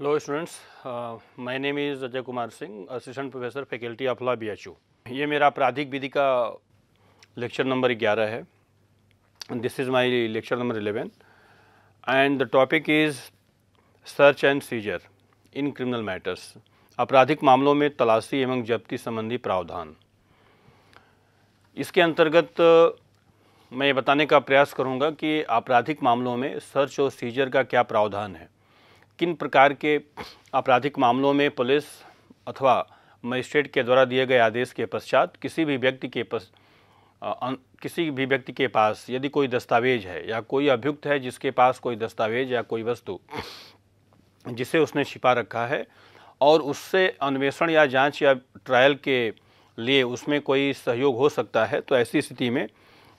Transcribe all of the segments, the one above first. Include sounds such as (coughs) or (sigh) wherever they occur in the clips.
Hello students my name is Ajay Kumar Singh assistant professor faculty of law BHU ये मेरा आपराधिक विधि का लेक्चर नंबर 11 है this is my lecture number 11 and the topic is search and seizure in criminal matters आपराधिक मामलों में तलाशी एवं जब्ती संबंधी प्रावधान इसके अंतर्गत मैं ये बताने का प्रयास करूँगा कि आपराधिक मामलों में सर्च और सीजर का क्या प्रावधान है किन प्रकार के आपराधिक मामलों में पुलिस अथवा मजिस्ट्रेट के द्वारा दिए गए आदेश के पश्चात किसी भी व्यक्ति के पस, आ, किसी भी व्यक्ति के पास यदि कोई दस्तावेज है या कोई अभियुक्त है जिसके पास कोई दस्तावेज या कोई वस्तु जिसे उसने छिपा रखा है और उससे अन्वेषण या जांच या ट्रायल के लिए उसमें कोई सहयोग हो सकता है तो ऐसी स्थिति में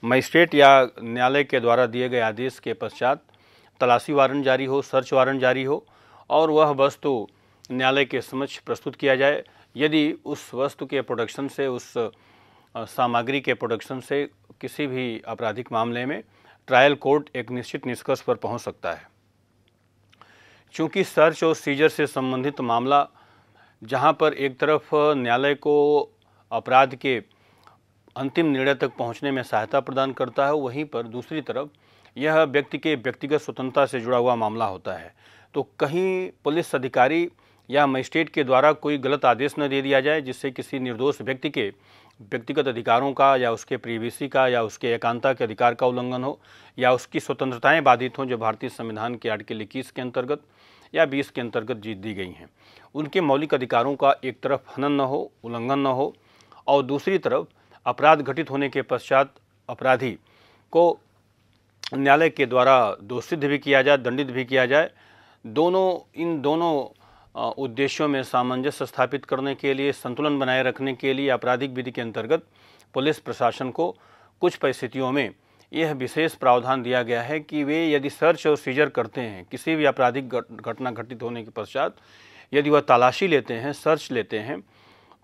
मजिस्ट्रेट या न्यायालय के द्वारा दिए गए आदेश के पश्चात तलाशी वारंट जारी हो सर्च वारंट जारी हो और वह वस्तु न्यायालय के समक्ष प्रस्तुत किया जाए यदि उस वस्तु के प्रोडक्शन से उस सामग्री के प्रोडक्शन से किसी भी आपराधिक मामले में ट्रायल कोर्ट एक निश्चित निष्कर्ष पर पहुंच सकता है चूँकि सर्च और सीजर से संबंधित मामला जहां पर एक तरफ न्यायालय को अपराध के अंतिम निर्णय तक पहुंचने में सहायता प्रदान करता है वहीं पर दूसरी तरफ यह व्यक्ति के व्यक्तिगत स्वतंत्रता से जुड़ा हुआ मामला होता है तो कहीं पुलिस अधिकारी या मजिस्ट्रेट के द्वारा कोई गलत आदेश न दे दिया जाए जिससे किसी निर्दोष व्यक्ति के व्यक्तिगत अधिकारों का या उसके प्रीवीसी का या उसके एकांता के अधिकार का उल्लंघन हो या उसकी स्वतंत्रताएं बाधित हों जो भारतीय संविधान के आर्टिकल इक्कीस के अंतर्गत या बीस के अंतर्गत जीत दी गई हैं उनके मौलिक अधिकारों का एक तरफ हनन न हो उल्लंघन न हो और दूसरी तरफ अपराध घटित होने के पश्चात अपराधी को न्यायालय के द्वारा दोषसिद्ध भी किया जाए दंडित भी किया जाए दोनों इन दोनों उद्देश्यों में सामंजस्य स्थापित करने के लिए संतुलन बनाए रखने के लिए आपराधिक विधि के अंतर्गत पुलिस प्रशासन को कुछ परिस्थितियों में यह विशेष प्रावधान दिया गया है कि वे यदि सर्च और सीजर करते हैं किसी भी आपराधिक घटना घटित होने के पश्चात यदि वह तलाशी लेते हैं सर्च लेते हैं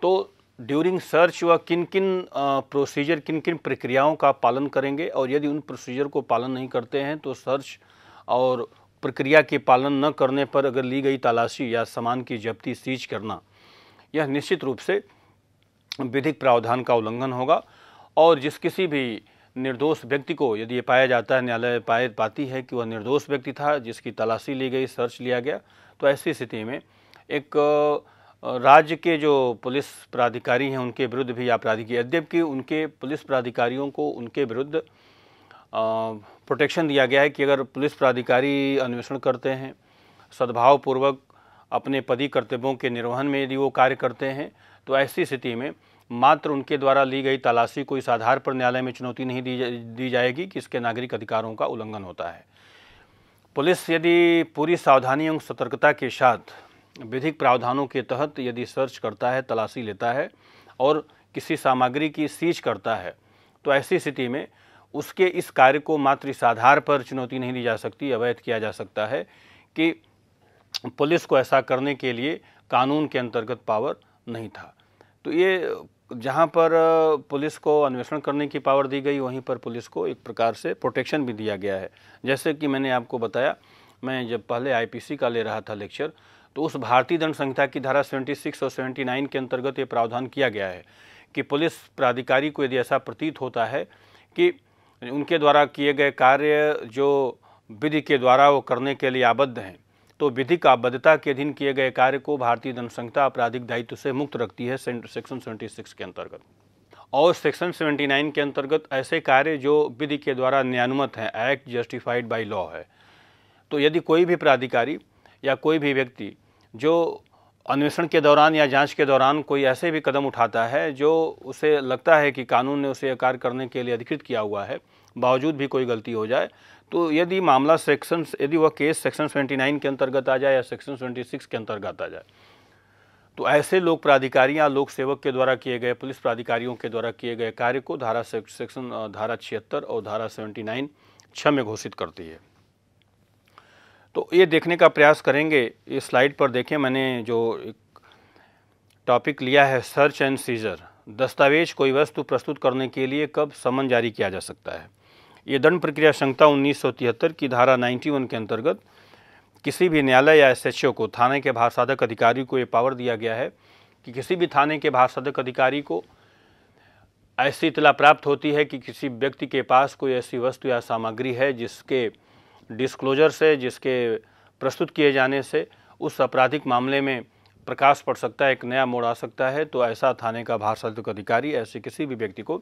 तो ड्यूरिंग सर्च वह किन किन प्रोसीजर किन किन प्रक्रियाओं का पालन करेंगे और यदि उन प्रोसीजर को पालन नहीं करते हैं तो सर्च और प्रक्रिया के पालन न करने पर अगर ली गई तलाशी या सामान की जब्ती सीज करना यह निश्चित रूप से विधिक प्रावधान का उल्लंघन होगा और जिस किसी भी निर्दोष व्यक्ति को यदि ये पाया जाता है न्यायालय पाए पाती है कि वह निर्दोष व्यक्ति था जिसकी तलाशी ली गई सर्च लिया गया तो ऐसी स्थिति में एक राज्य के जो पुलिस प्राधिकारी हैं उनके विरुद्ध भी आपराधिक यद्यपि उनके पुलिस प्राधिकारियों को उनके विरुद्ध प्रोटेक्शन दिया गया है कि अगर पुलिस प्राधिकारी अन्वेषण करते हैं सद्भावपूर्वक अपने पदी कर्तव्यों के निर्वहन में यदि वो कार्य करते हैं तो ऐसी स्थिति में मात्र उनके द्वारा ली गई तलाशी को इस आधार पर न्यायालय में चुनौती नहीं दी जा, दी जाएगी कि इसके नागरिक अधिकारों का उल्लंघन होता है पुलिस यदि पूरी सावधानी एवं सतर्कता के साथ विधिक प्रावधानों के तहत यदि सर्च करता है तलाशी लेता है और किसी सामग्री की सीच करता है तो ऐसी स्थिति में उसके इस कार्य को मात्र इस आधार पर चुनौती नहीं दी जा सकती अवैध किया जा सकता है कि पुलिस को ऐसा करने के लिए कानून के अंतर्गत पावर नहीं था तो ये जहाँ पर पुलिस को अन्वेषण करने की पावर दी गई वहीं पर पुलिस को एक प्रकार से प्रोटेक्शन भी दिया गया है जैसे कि मैंने आपको बताया मैं जब पहले आईपीसी का ले रहा था लेक्चर तो उस भारतीय दंड संहिता की धारा 76 और 79 के अंतर्गत ये प्रावधान किया गया है कि पुलिस प्राधिकारी को यदि ऐसा प्रतीत होता है कि उनके द्वारा किए गए कार्य जो विधि के द्वारा वो करने के लिए आबद्ध हैं तो विधि का आबद्धता के अधीन किए गए कार्य को भारतीय दंड संहिता आपराधिक दायित्व से मुक्त रखती है सेक्शन सिक्स के अंतर्गत और सेक्शन 79 के अंतर्गत ऐसे कार्य जो विधि के द्वारा न्यानुमत हैं एक्ट जस्टिफाइड बाई लॉ है तो यदि कोई भी प्राधिकारी या कोई भी व्यक्ति जो अन्वेषण के दौरान या जांच के दौरान कोई ऐसे भी कदम उठाता है जो उसे लगता है कि कानून ने उसे कार्य करने के लिए अधिकृत किया हुआ है बावजूद भी कोई गलती हो जाए तो यदि मामला सेक्शन यदि वह केस सेक्शन 29 के अंतर्गत आ जाए या सेक्शन 26 के अंतर्गत आ जाए तो ऐसे लोक प्राधिकारी या लोक सेवक के द्वारा किए गए पुलिस प्राधिकारियों के द्वारा किए गए कार्य को धारा सेक्शन धारा छिहत्तर और धारा सेवेंटी नाइन में घोषित करती है तो ये देखने का प्रयास करेंगे ये स्लाइड पर देखें मैंने जो एक टॉपिक लिया है सर्च एंड सीजर दस्तावेज कोई वस्तु प्रस्तुत करने के लिए कब समन जारी किया जा सकता है ये दंड प्रक्रिया संहिता उन्नीस की धारा 91 के अंतर्गत किसी भी न्यायालय या एस को थाने के भारसाधक अधिकारी को ये पावर दिया गया है कि किसी भी थाने के भारसाधक अधिकारी को ऐसी इतला प्राप्त होती है कि किसी व्यक्ति के पास कोई ऐसी वस्तु या सामग्री है जिसके डिस्क्लोजर से जिसके प्रस्तुत किए जाने से उस आपराधिक मामले में प्रकाश पड़ सकता है एक नया मोड़ आ सकता है तो ऐसा थाने का भारसाधिक अधिकारी ऐसे किसी भी व्यक्ति को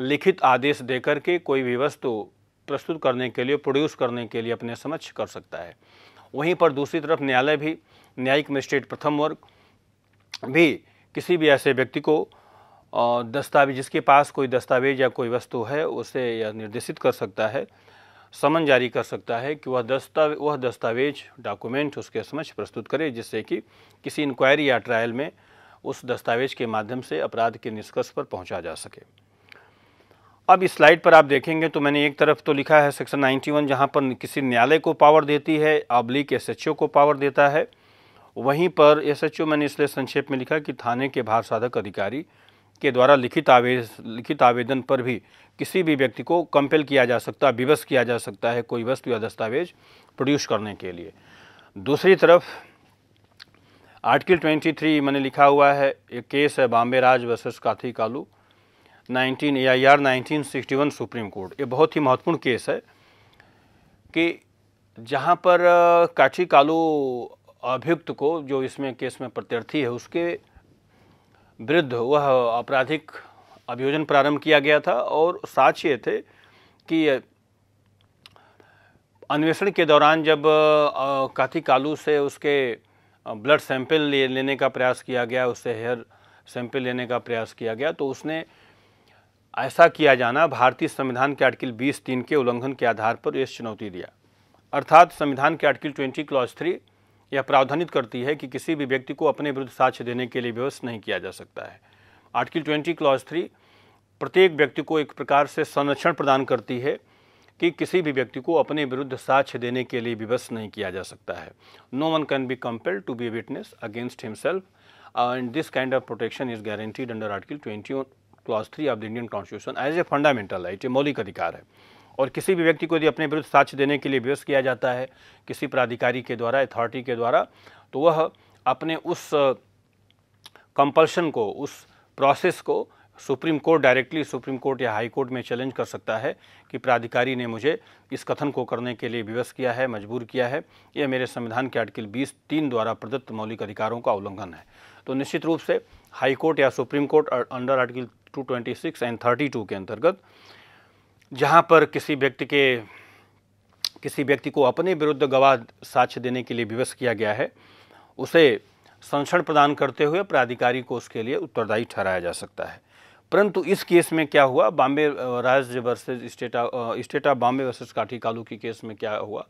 लिखित आदेश दे करके कोई भी वस्तु प्रस्तुत करने के लिए प्रोड्यूस करने के लिए अपने समक्ष कर सकता है वहीं पर दूसरी तरफ न्यायालय भी न्यायिक मजिस्ट्रेट प्रथम वर्ग भी किसी भी ऐसे व्यक्ति को दस्तावेज जिसके पास कोई दस्तावेज या कोई वस्तु है उसे यह निर्देशित कर सकता है समन जारी कर सकता है कि वह दस्तावेज वह दस्तावेज डॉक्यूमेंट उसके समक्ष प्रस्तुत करे जिससे कि किसी इंक्वायरी या ट्रायल में उस दस्तावेज के माध्यम से अपराध के निष्कर्ष पर पहुंचा जा सके अब इस स्लाइड पर आप देखेंगे तो मैंने एक तरफ तो लिखा है सेक्शन 91 जहाँ पर किसी न्यायालय को पावर देती है अब्लिक एस को पावर देता है वहीं पर एस मैंने इसलिए संक्षेप में लिखा कि थाने के भार साधक अधिकारी के द्वारा लिखित आवेद लिखित आवेदन पर भी किसी भी व्यक्ति को कंपेल किया जा सकता विवश किया जा सकता है कोई वस्तु या दस्तावेज प्रोड्यूस करने के लिए दूसरी तरफ आर्टिकल 23 मैंने लिखा हुआ है एक केस है बॉम्बे राज versus Kathi Kalu 19 A I R nineteen supreme court ये बहुत ही महत्वपूर्ण केस है कि जहाँ पर काठी कालू अभियुक्त को जो इसमें केस में प्रत्यर्थी है उसके विरुद्ध वह आपराधिक अभियोजन प्रारंभ किया गया था और साक्ष ये थे कि अन्वेषण के दौरान जब काथी कालू से उसके ब्लड सैंपल ले, लेने का प्रयास किया गया उससे हेयर सैंपल लेने का प्रयास किया गया तो उसने ऐसा किया जाना भारतीय संविधान के आर्टिकल बीस तीन के उल्लंघन के आधार पर यह चुनौती दिया अर्थात संविधान के आर्टिकल ट्वेंटी क्लॉज थ्री यह प्रावधानित करती है कि किसी भी व्यक्ति को अपने विरुद्ध साक्ष्य देने के लिए व्यवस्थ नहीं किया जा सकता है आर्टिकल ट्वेंटी क्लॉज थ्री प्रत्येक व्यक्ति को एक प्रकार से संरक्षण प्रदान करती है कि किसी भी व्यक्ति को अपने विरुद्ध साक्ष्य देने के लिए विवश नहीं किया जा सकता है no one can be compelled to be witness against himself and this kind of protection is guaranteed under article twenty clause three of the Indian constitution as a fundamental right ये मौलिक अधिकार है और किसी भी व्यक्ति को यदि अपने विरुद्ध साक्ष्य देने के लिए व्यस्त किया जाता है किसी प्राधिकारी के द्वारा अथॉरिटी के द्वारा तो वह अपने उस कंपल्शन को उस प्रोसेस को supreme court directly supreme court या हाई कोर्ट में चैलेंज कर सकता है कि प्राधिकारी ने मुझे इस कथन को करने के लिए विवश किया है मजबूर किया है यह मेरे संविधान के आर्टिकल बीस तीन द्वारा प्रदत्त मौलिक अधिकारों का उल्लंघन है तो निश्चित रूप से हाई कोर्ट या supreme court under article 226 and 32 के अंतर्गत जहाँ पर किसी व्यक्ति के किसी व्यक्ति को अपने विरुद्ध गवाह साक्ष्य देने के लिए विवश किया गया है उसे संरक्षण प्रदान करते हुए प्राधिकारी को उसके लिए उत्तरदायी ठहराया जा सकता है परंतु इस केस में क्या हुआ बॉम्बे राज्य versus state state of Bombay versus Kathi Kalu की केस में क्या हुआ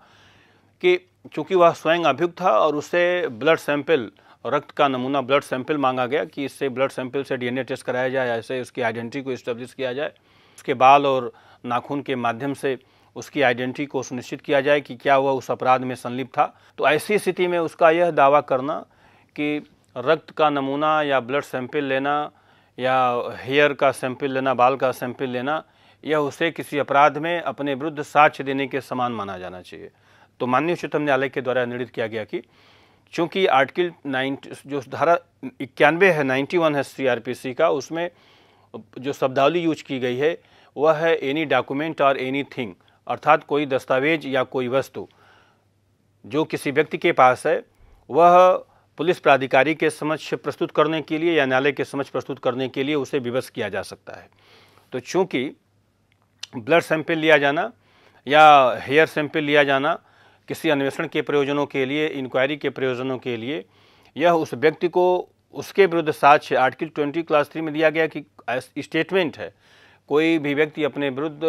कि चूंकि वह स्वयं अभियुक्त था और उसे ब्लड सैंपल रक्त का नमूना ब्लड सैंपल मांगा गया कि इससे ब्लड सैंपल से डीएनए टेस्ट कराया जाए ऐसे उसकी आइडेंटिटी को इस्टेब्लिश किया जाए उसके बाल और नाखून के माध्यम से उसकी आइडेंटिटी को सुनिश्चित किया जाए कि क्या वह उस अपराध में संलिप्त था तो ऐसी स्थिति में उसका यह दावा करना कि रक्त का नमूना या ब्लड सैंपल लेना या हेयर का सैंपल लेना बाल का सैंपल लेना यह उसे किसी अपराध में अपने विरुद्ध साक्ष्य देने के समान माना जाना चाहिए तो माननीय उच्चतम न्यायालय के द्वारा निर्णित किया गया कि चूँकि आर्टिकल नाइन जो धारा इक्यानवे है नाइन्टी वन है सीआरपीसी का उसमें जो शब्दावली यूज की गई है वह है एनी डॉक्यूमेंट और एनी थिंग अर्थात कोई दस्तावेज या कोई वस्तु जो किसी व्यक्ति के पास है वह पुलिस प्राधिकारी के समक्ष प्रस्तुत करने के लिए या न्यायालय के समक्ष प्रस्तुत करने के लिए उसे विवश किया जा सकता है तो चूँकि ब्लड सैंपल लिया जाना या हेयर सैंपल लिया जाना किसी अन्वेषण के प्रयोजनों के लिए इंक्वायरी के प्रयोजनों के लिए यह उस व्यक्ति को उसके विरुद्ध साक्ष्य आर्टिकल ट्वेंटी क्लास थ्री में दिया गया कि स्टेटमेंट uh, है कोई भी व्यक्ति अपने विरुद्ध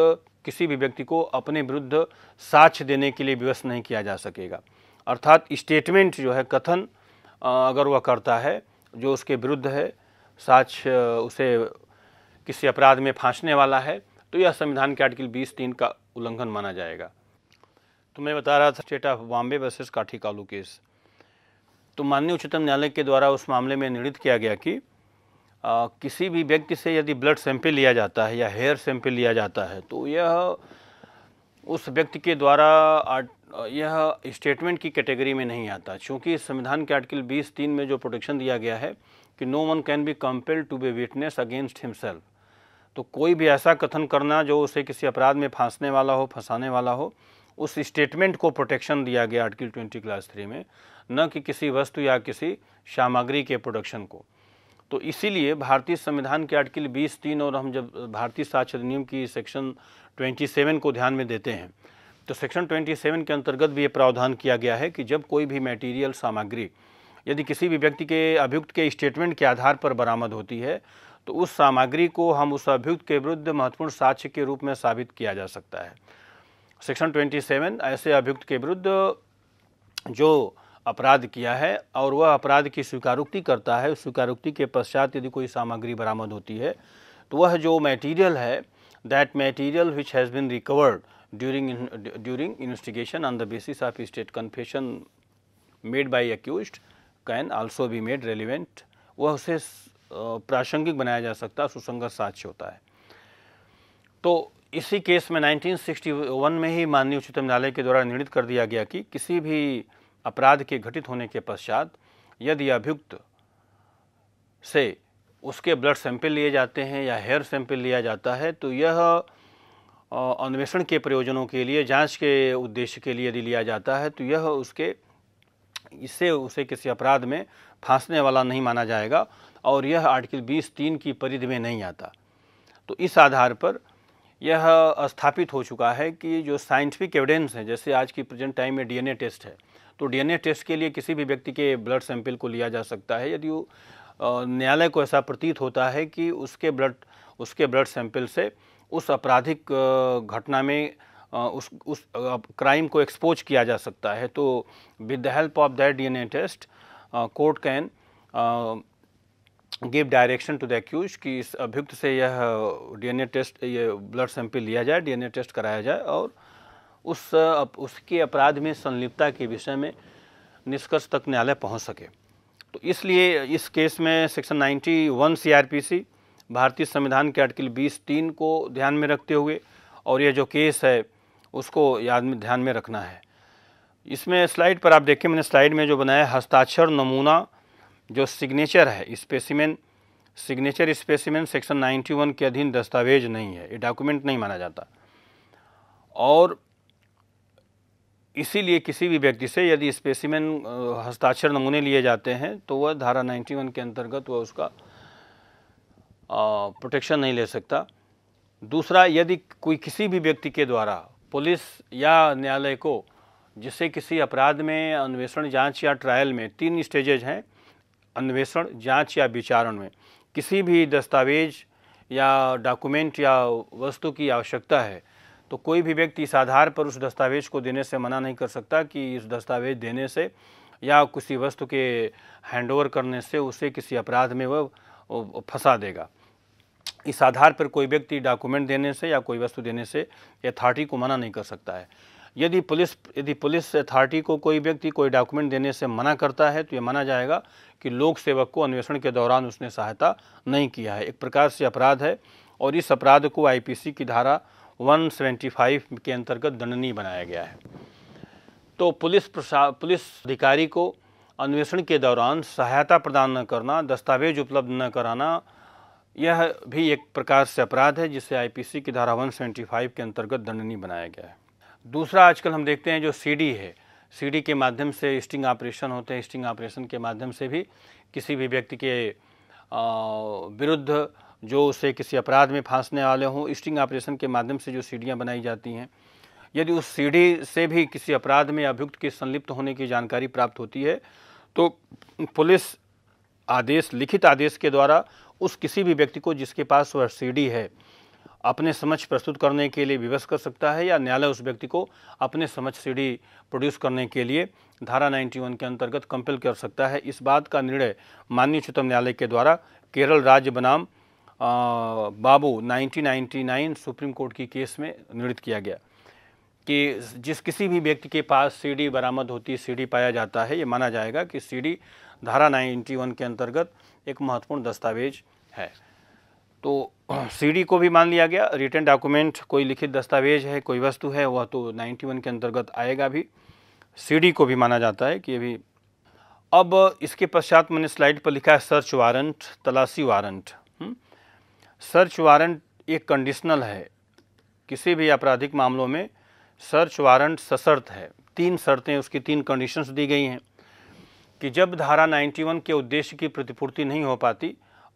किसी भी व्यक्ति को अपने विरुद्ध साक्ष देने के लिए विवश नहीं किया जा सकेगा अर्थात स्टेटमेंट जो है कथन अगर वह करता है जो उसके विरुद्ध है साक्ष उसे किसी अपराध में फांसने वाला है तो यह संविधान के आर्टिकल बीस तीन का उल्लंघन माना जाएगा तो मैं बता रहा था state of Bombay versus Kathi Kalu case तो माननीय उच्चतम न्यायालय के द्वारा उस मामले में निर्णित किया गया कि आ, किसी भी व्यक्ति से यदि ब्लड सैंपल लिया जाता है या हेयर सैंपल लिया जाता है तो यह उस व्यक्ति के द्वारा यह स्टेटमेंट की कैटेगरी में नहीं आता क्योंकि संविधान के आर्टिकल बीस तीन में जो प्रोटेक्शन दिया गया है कि no one can be compelled to be witness against himself तो कोई भी ऐसा कथन करना जो उसे किसी अपराध में फांसने वाला हो फंसाने वाला हो उस स्टेटमेंट को प्रोटेक्शन दिया गया आर्टिकल ट्वेंटी क्लास थ्री में न कि किसी वस्तु या किसी सामग्री के प्रोडक्शन को तो इसीलिए भारतीय संविधान के आर्टिकल बीस तीन और हम जब भारतीय साक्ष्य अधिनियम की सेक्शन 27 को ध्यान में देते हैं तो सेक्शन 27 के अंतर्गत भी ये प्रावधान किया गया है कि जब कोई भी मटेरियल सामग्री यदि किसी भी व्यक्ति के अभियुक्त के स्टेटमेंट के आधार पर बरामद होती है तो उस सामग्री को हम उस अभियुक्त के विरुद्ध महत्वपूर्ण साक्ष्य के रूप में साबित किया जा सकता है सेक्शन 27 ऐसे अभियुक्त के विरुद्ध जो अपराध किया है और वह अपराध की स्वीकारोक्ति करता है उस स्वीकारोक्ति के पश्चात यदि कोई सामग्री बरामद होती है तो वह जो मटेरियल है that material which has been recovered during during investigation on the basis of state confession made by accused can also be made relevant वह उसे प्रासंगिक बनाया जा सकता है सुसंगत साक्ष्य होता है तो इसी केस में 1961 में ही माननीय उच्चतम न्यायालय के द्वारा निर्णित कर दिया गया कि किसी भी अपराध के घटित होने के पश्चात यदि अभियुक्त से उसके ब्लड सैंपल लिए जाते हैं या हेयर सैंपल लिया जाता है तो यह अन्वेषण के प्रयोजनों के लिए जांच के उद्देश्य के लिए यदि लिया जाता है तो यह उसके इससे उसे किसी अपराध में फांसने वाला नहीं माना जाएगा और यह आर्टिकल बीस तीन की परिधि में नहीं आता तो इस आधार पर यह स्थापित हो चुका है कि जो साइंटिफिक एविडेंस है जैसे आज की प्रेजेंट टाइम में डीएनए टेस्ट है तो डीएनए टेस्ट के लिए किसी भी व्यक्ति के ब्लड सैंपल को लिया जा सकता है यदि न्यायालय को ऐसा प्रतीत होता है कि उसके ब्लड उसके ब्लड सैंपल से उस आपराधिक घटना में उस उस क्राइम को एक्सपोज किया जा सकता है तो with the help of that DNA test court can give direction to the accused कि इस अभियुक्त से यह डीएनए टेस्ट ये ब्लड सैंपल लिया जाए डीएनए टेस्ट कराया जाए और उस उसके अपराध में संलिप्तता के विषय में निष्कर्ष तक न्यायालय पहुंच सके तो इसलिए इस केस में सेक्शन 91 सीआरपीसी भारतीय संविधान के आर्टिकल 20 तीन को ध्यान में रखते हुए और यह जो केस है उसको याद में ध्यान में रखना है इसमें स्लाइड पर आप देखिए मैंने स्लाइड में जो बनाया हस्ताक्षर नमूना जो सिग्नेचर है स्पेसिमेन सिग्नेचर स्पेसिमेन सेक्शन 91 के अधीन दस्तावेज नहीं है ये डॉक्यूमेंट नहीं माना जाता और इसीलिए किसी भी व्यक्ति से यदि स्पेसिमेन हस्ताक्षर नमूने लिए जाते हैं तो वह धारा 91 के अंतर्गत वह उसका प्रोटेक्शन नहीं ले सकता दूसरा यदि कोई किसी भी व्यक्ति के द्वारा पुलिस या न्यायालय को जिसे किसी अपराध में अन्वेषण जांच या ट्रायल में तीन स्टेजेज हैं अन्वेषण जांच या विचारण में किसी भी दस्तावेज या डॉक्यूमेंट या वस्तु की आवश्यकता है तो कोई भी व्यक्ति इस आधार पर उस दस्तावेज़ को देने से मना नहीं कर सकता कि इस दस्तावेज़ देने से या किसी वस्तु के हैंडओवर करने से उसे किसी अपराध में वह फंसा देगा इस आधार पर कोई व्यक्ति डॉक्यूमेंट देने से या कोई वस्तु देने से अथॉरिटी को मना नहीं कर सकता है यदि पुलिस यदि पुलिस अथॉरिटी को कोई व्यक्ति कोई डॉक्यूमेंट देने से मना करता है तो ये माना जाएगा कि लोक सेवक को अन्वेषण के दौरान उसने सहायता नहीं किया है एक प्रकार से अपराध है और इस अपराध को आईपीसी की धारा 175 के अंतर्गत दंडनीय बनाया गया है तो पुलिस पुलिस अधिकारी को अन्वेषण के दौरान सहायता प्रदान न करना दस्तावेज उपलब्ध न कराना यह भी एक प्रकार से अपराध है जिसे आईपीसी की धारा 175 के अंतर्गत दंडनीय बनाया गया है दूसरा आजकल हम देखते हैं जो सीडी है सीडी के माध्यम से स्टिंग ऑपरेशन होते हैं स्टिंग ऑपरेशन के माध्यम से भी किसी भी व्यक्ति के विरुद्ध जो उसे किसी अपराध में फांसने वाले हों स्टिंग ऑपरेशन के माध्यम से जो सीढ़ियाँ बनाई जाती हैं यदि उस सीढ़ी से भी किसी अपराध में अभियुक्त के संलिप्त होने की जानकारी प्राप्त होती है तो पुलिस आदेश लिखित आदेश के द्वारा उस किसी भी व्यक्ति को जिसके पास वह सीडी है अपने समक्ष प्रस्तुत करने के लिए विवश कर सकता है या न्यायालय उस व्यक्ति को अपने समक्ष सीढ़ी प्रोड्यूस करने के लिए धारा 91 के अंतर्गत कंपेल कर सकता है इस बात का निर्णय माननीय उच्चतम न्यायालय के द्वारा केरल राज्य बनाम बाबू 1999 सुप्रीम कोर्ट की केस में निर्णित किया गया कि जिस किसी भी व्यक्ति के पास सीडी बरामद होती सीडी पाया जाता है ये माना जाएगा कि सीडी धारा 91 के अंतर्गत एक महत्वपूर्ण दस्तावेज है तो सीडी को भी मान लिया गया रिटर्न डॉक्यूमेंट कोई लिखित दस्तावेज है कोई वस्तु है वह तो 91 के अंतर्गत आएगा भी सीडी को भी माना जाता है कि ये भी अब इसके पश्चात मैंने स्लाइड पर लिखा है सर्च वारंट तलाशी वारंट सर्च वारंट एक कंडीशनल है किसी भी आपराधिक मामलों में सर्च वारंट सशर्त है तीन शर्तें उसकी तीन कंडीशंस दी गई हैं कि जब धारा 91 के उद्देश्य की प्रतिपूर्ति नहीं हो पाती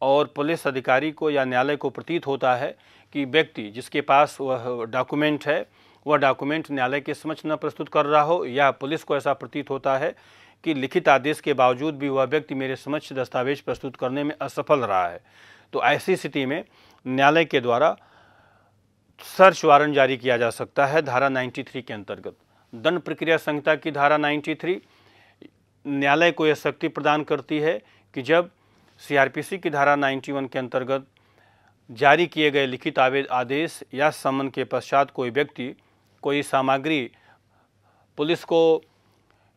और पुलिस अधिकारी को या न्यायालय को प्रतीत होता है कि व्यक्ति जिसके पास वह डॉक्यूमेंट है वह डॉक्यूमेंट न्यायालय के समक्ष न प्रस्तुत कर रहा हो या पुलिस को ऐसा प्रतीत होता है कि लिखित आदेश के बावजूद भी वह व्यक्ति मेरे समक्ष दस्तावेज प्रस्तुत करने में असफल रहा है तो ऐसी स्थिति में न्यायालय के द्वारा सर्च वारंट जारी किया जा सकता है धारा 93 के अंतर्गत दंड प्रक्रिया संहिता की धारा 93 न्यायालय को यह शक्ति प्रदान करती है कि जब सीआरपीसी की धारा 91 के अंतर्गत जारी किए गए लिखित आदेश या समन के पश्चात कोई व्यक्ति कोई सामग्री पुलिस को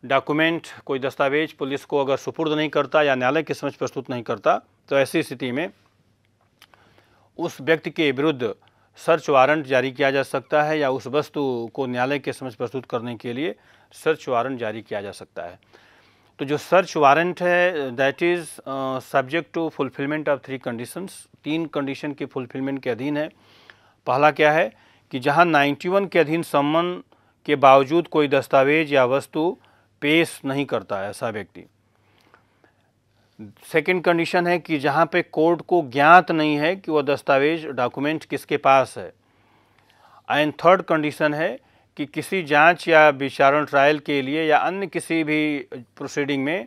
डॉक्यूमेंट कोई दस्तावेज पुलिस को अगर सुपुर्द नहीं करता या न्यायालय के समझ प्रस्तुत नहीं करता तो ऐसी स्थिति में उस व्यक्ति के विरुद्ध सर्च वारंट जारी किया जा सकता है या उस वस्तु को न्यायालय के समझ प्रस्तुत करने के लिए सर्च वारंट जारी किया जा सकता है तो जो सर्च वारंट है that is subject to fulfilment of three conditions तीन कंडीशन के फुलफिलमेंट के अधीन है पहला क्या है कि जहां 91 के अधीन सम्मन के बावजूद कोई दस्तावेज या वस्तु पेश नहीं करता है ऐसा व्यक्ति सेकंड कंडीशन है कि जहाँ पे कोर्ट को ज्ञात नहीं है कि वह दस्तावेज डॉक्यूमेंट किसके पास है एंड थर्ड कंडीशन है कि किसी जांच या विचारण ट्रायल के लिए या अन्य किसी भी प्रोसीडिंग में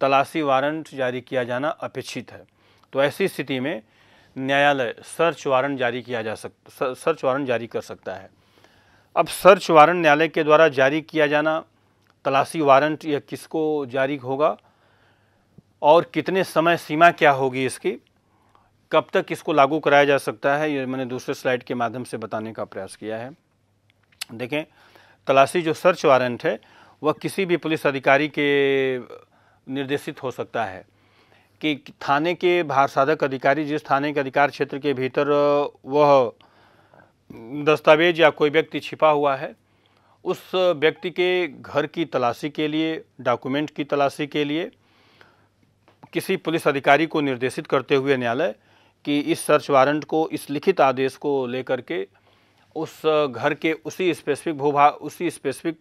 तलाशी वारंट जारी किया जाना अपेक्षित है तो ऐसी स्थिति में न्यायालय सर्च वारंट जारी किया जा सक सर्च वारंट जारी कर सकता है अब सर्च वारंट न्यायालय के द्वारा जारी किया जाना तलाशी वारंट यह किसको जारी होगा और कितने समय सीमा क्या होगी इसकी कब तक इसको लागू कराया जा सकता है ये मैंने दूसरे स्लाइड के माध्यम से बताने का प्रयास किया है देखें तलाशी जो सर्च वारंट है वह किसी भी पुलिस अधिकारी के निर्देशित हो सकता है कि थाने के भारसाधक अधिकारी जिस थाने के अधिकार क्षेत्र के भीतर वह दस्तावेज या कोई व्यक्ति छिपा हुआ है उस व्यक्ति के घर की तलाशी के लिए डॉक्यूमेंट की तलाशी के लिए किसी पुलिस अधिकारी को निर्देशित करते हुए न्यायालय कि इस सर्च वारंट को इस लिखित आदेश को लेकर के उस घर के उसी स्पेसिफिक भूभाग उसी स्पेसिफिक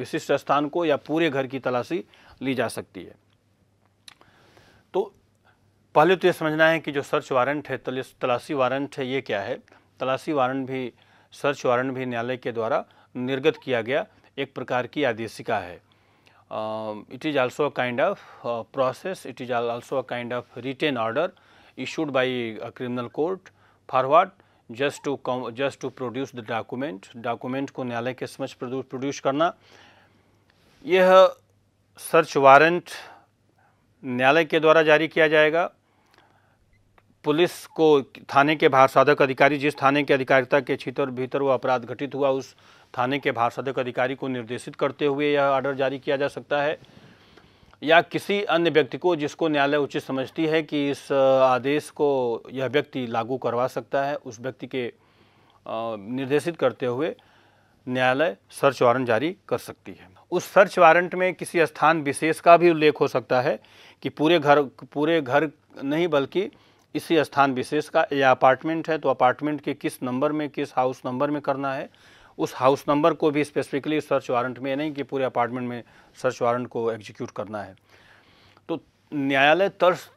विशिष्ट स्थान को या पूरे घर की तलाशी ली जा सकती है तो पहले तो ये समझना है कि जो सर्च वारंट है तलाशी वारंट है ये क्या है तलाशी वारंट भी सर्च वारंट भी न्यायालय के द्वारा निर्गत किया गया एक प्रकार की आदेशिका है uh, it is also a kind of uh, process, it is also a kind of written order issued by a criminal court for what? Just to come just to produce the document, document ko न्यायालय ke समक्ष produce produce karna यह search warrant न्यायालय के द्वारा जारी किया जाएगा police को थाने के साधक अधिकारी जिस थाने के अधिकारिता के क्षेत्र भीतर वो अपराध घटित हुआ उस थाने के साधक अधिकारी को निर्देशित करते हुए यह ऑर्डर जारी किया जा सकता है या किसी अन्य व्यक्ति को जिसको न्यायालय उचित समझती है कि इस आदेश को यह व्यक्ति लागू करवा सकता है उस व्यक्ति के निर्देशित करते हुए न्यायालय सर्च वारंट जारी कर सकती है उस सर्च वारंट में किसी स्थान विशेष का भी उल्लेख हो सकता है कि पूरे घर पूरे घर नहीं बल्कि इसी स्थान विशेष का या अपार्टमेंट है तो अपार्टमेंट के किस नंबर में किस हाउस नंबर में करना है उस हाउस नंबर को भी स्पेसिफिकली सर्च वारंट में नहीं कि पूरे अपार्टमेंट में सर्च वारंट को एग्जीक्यूट करना है तो न्यायालय तर्स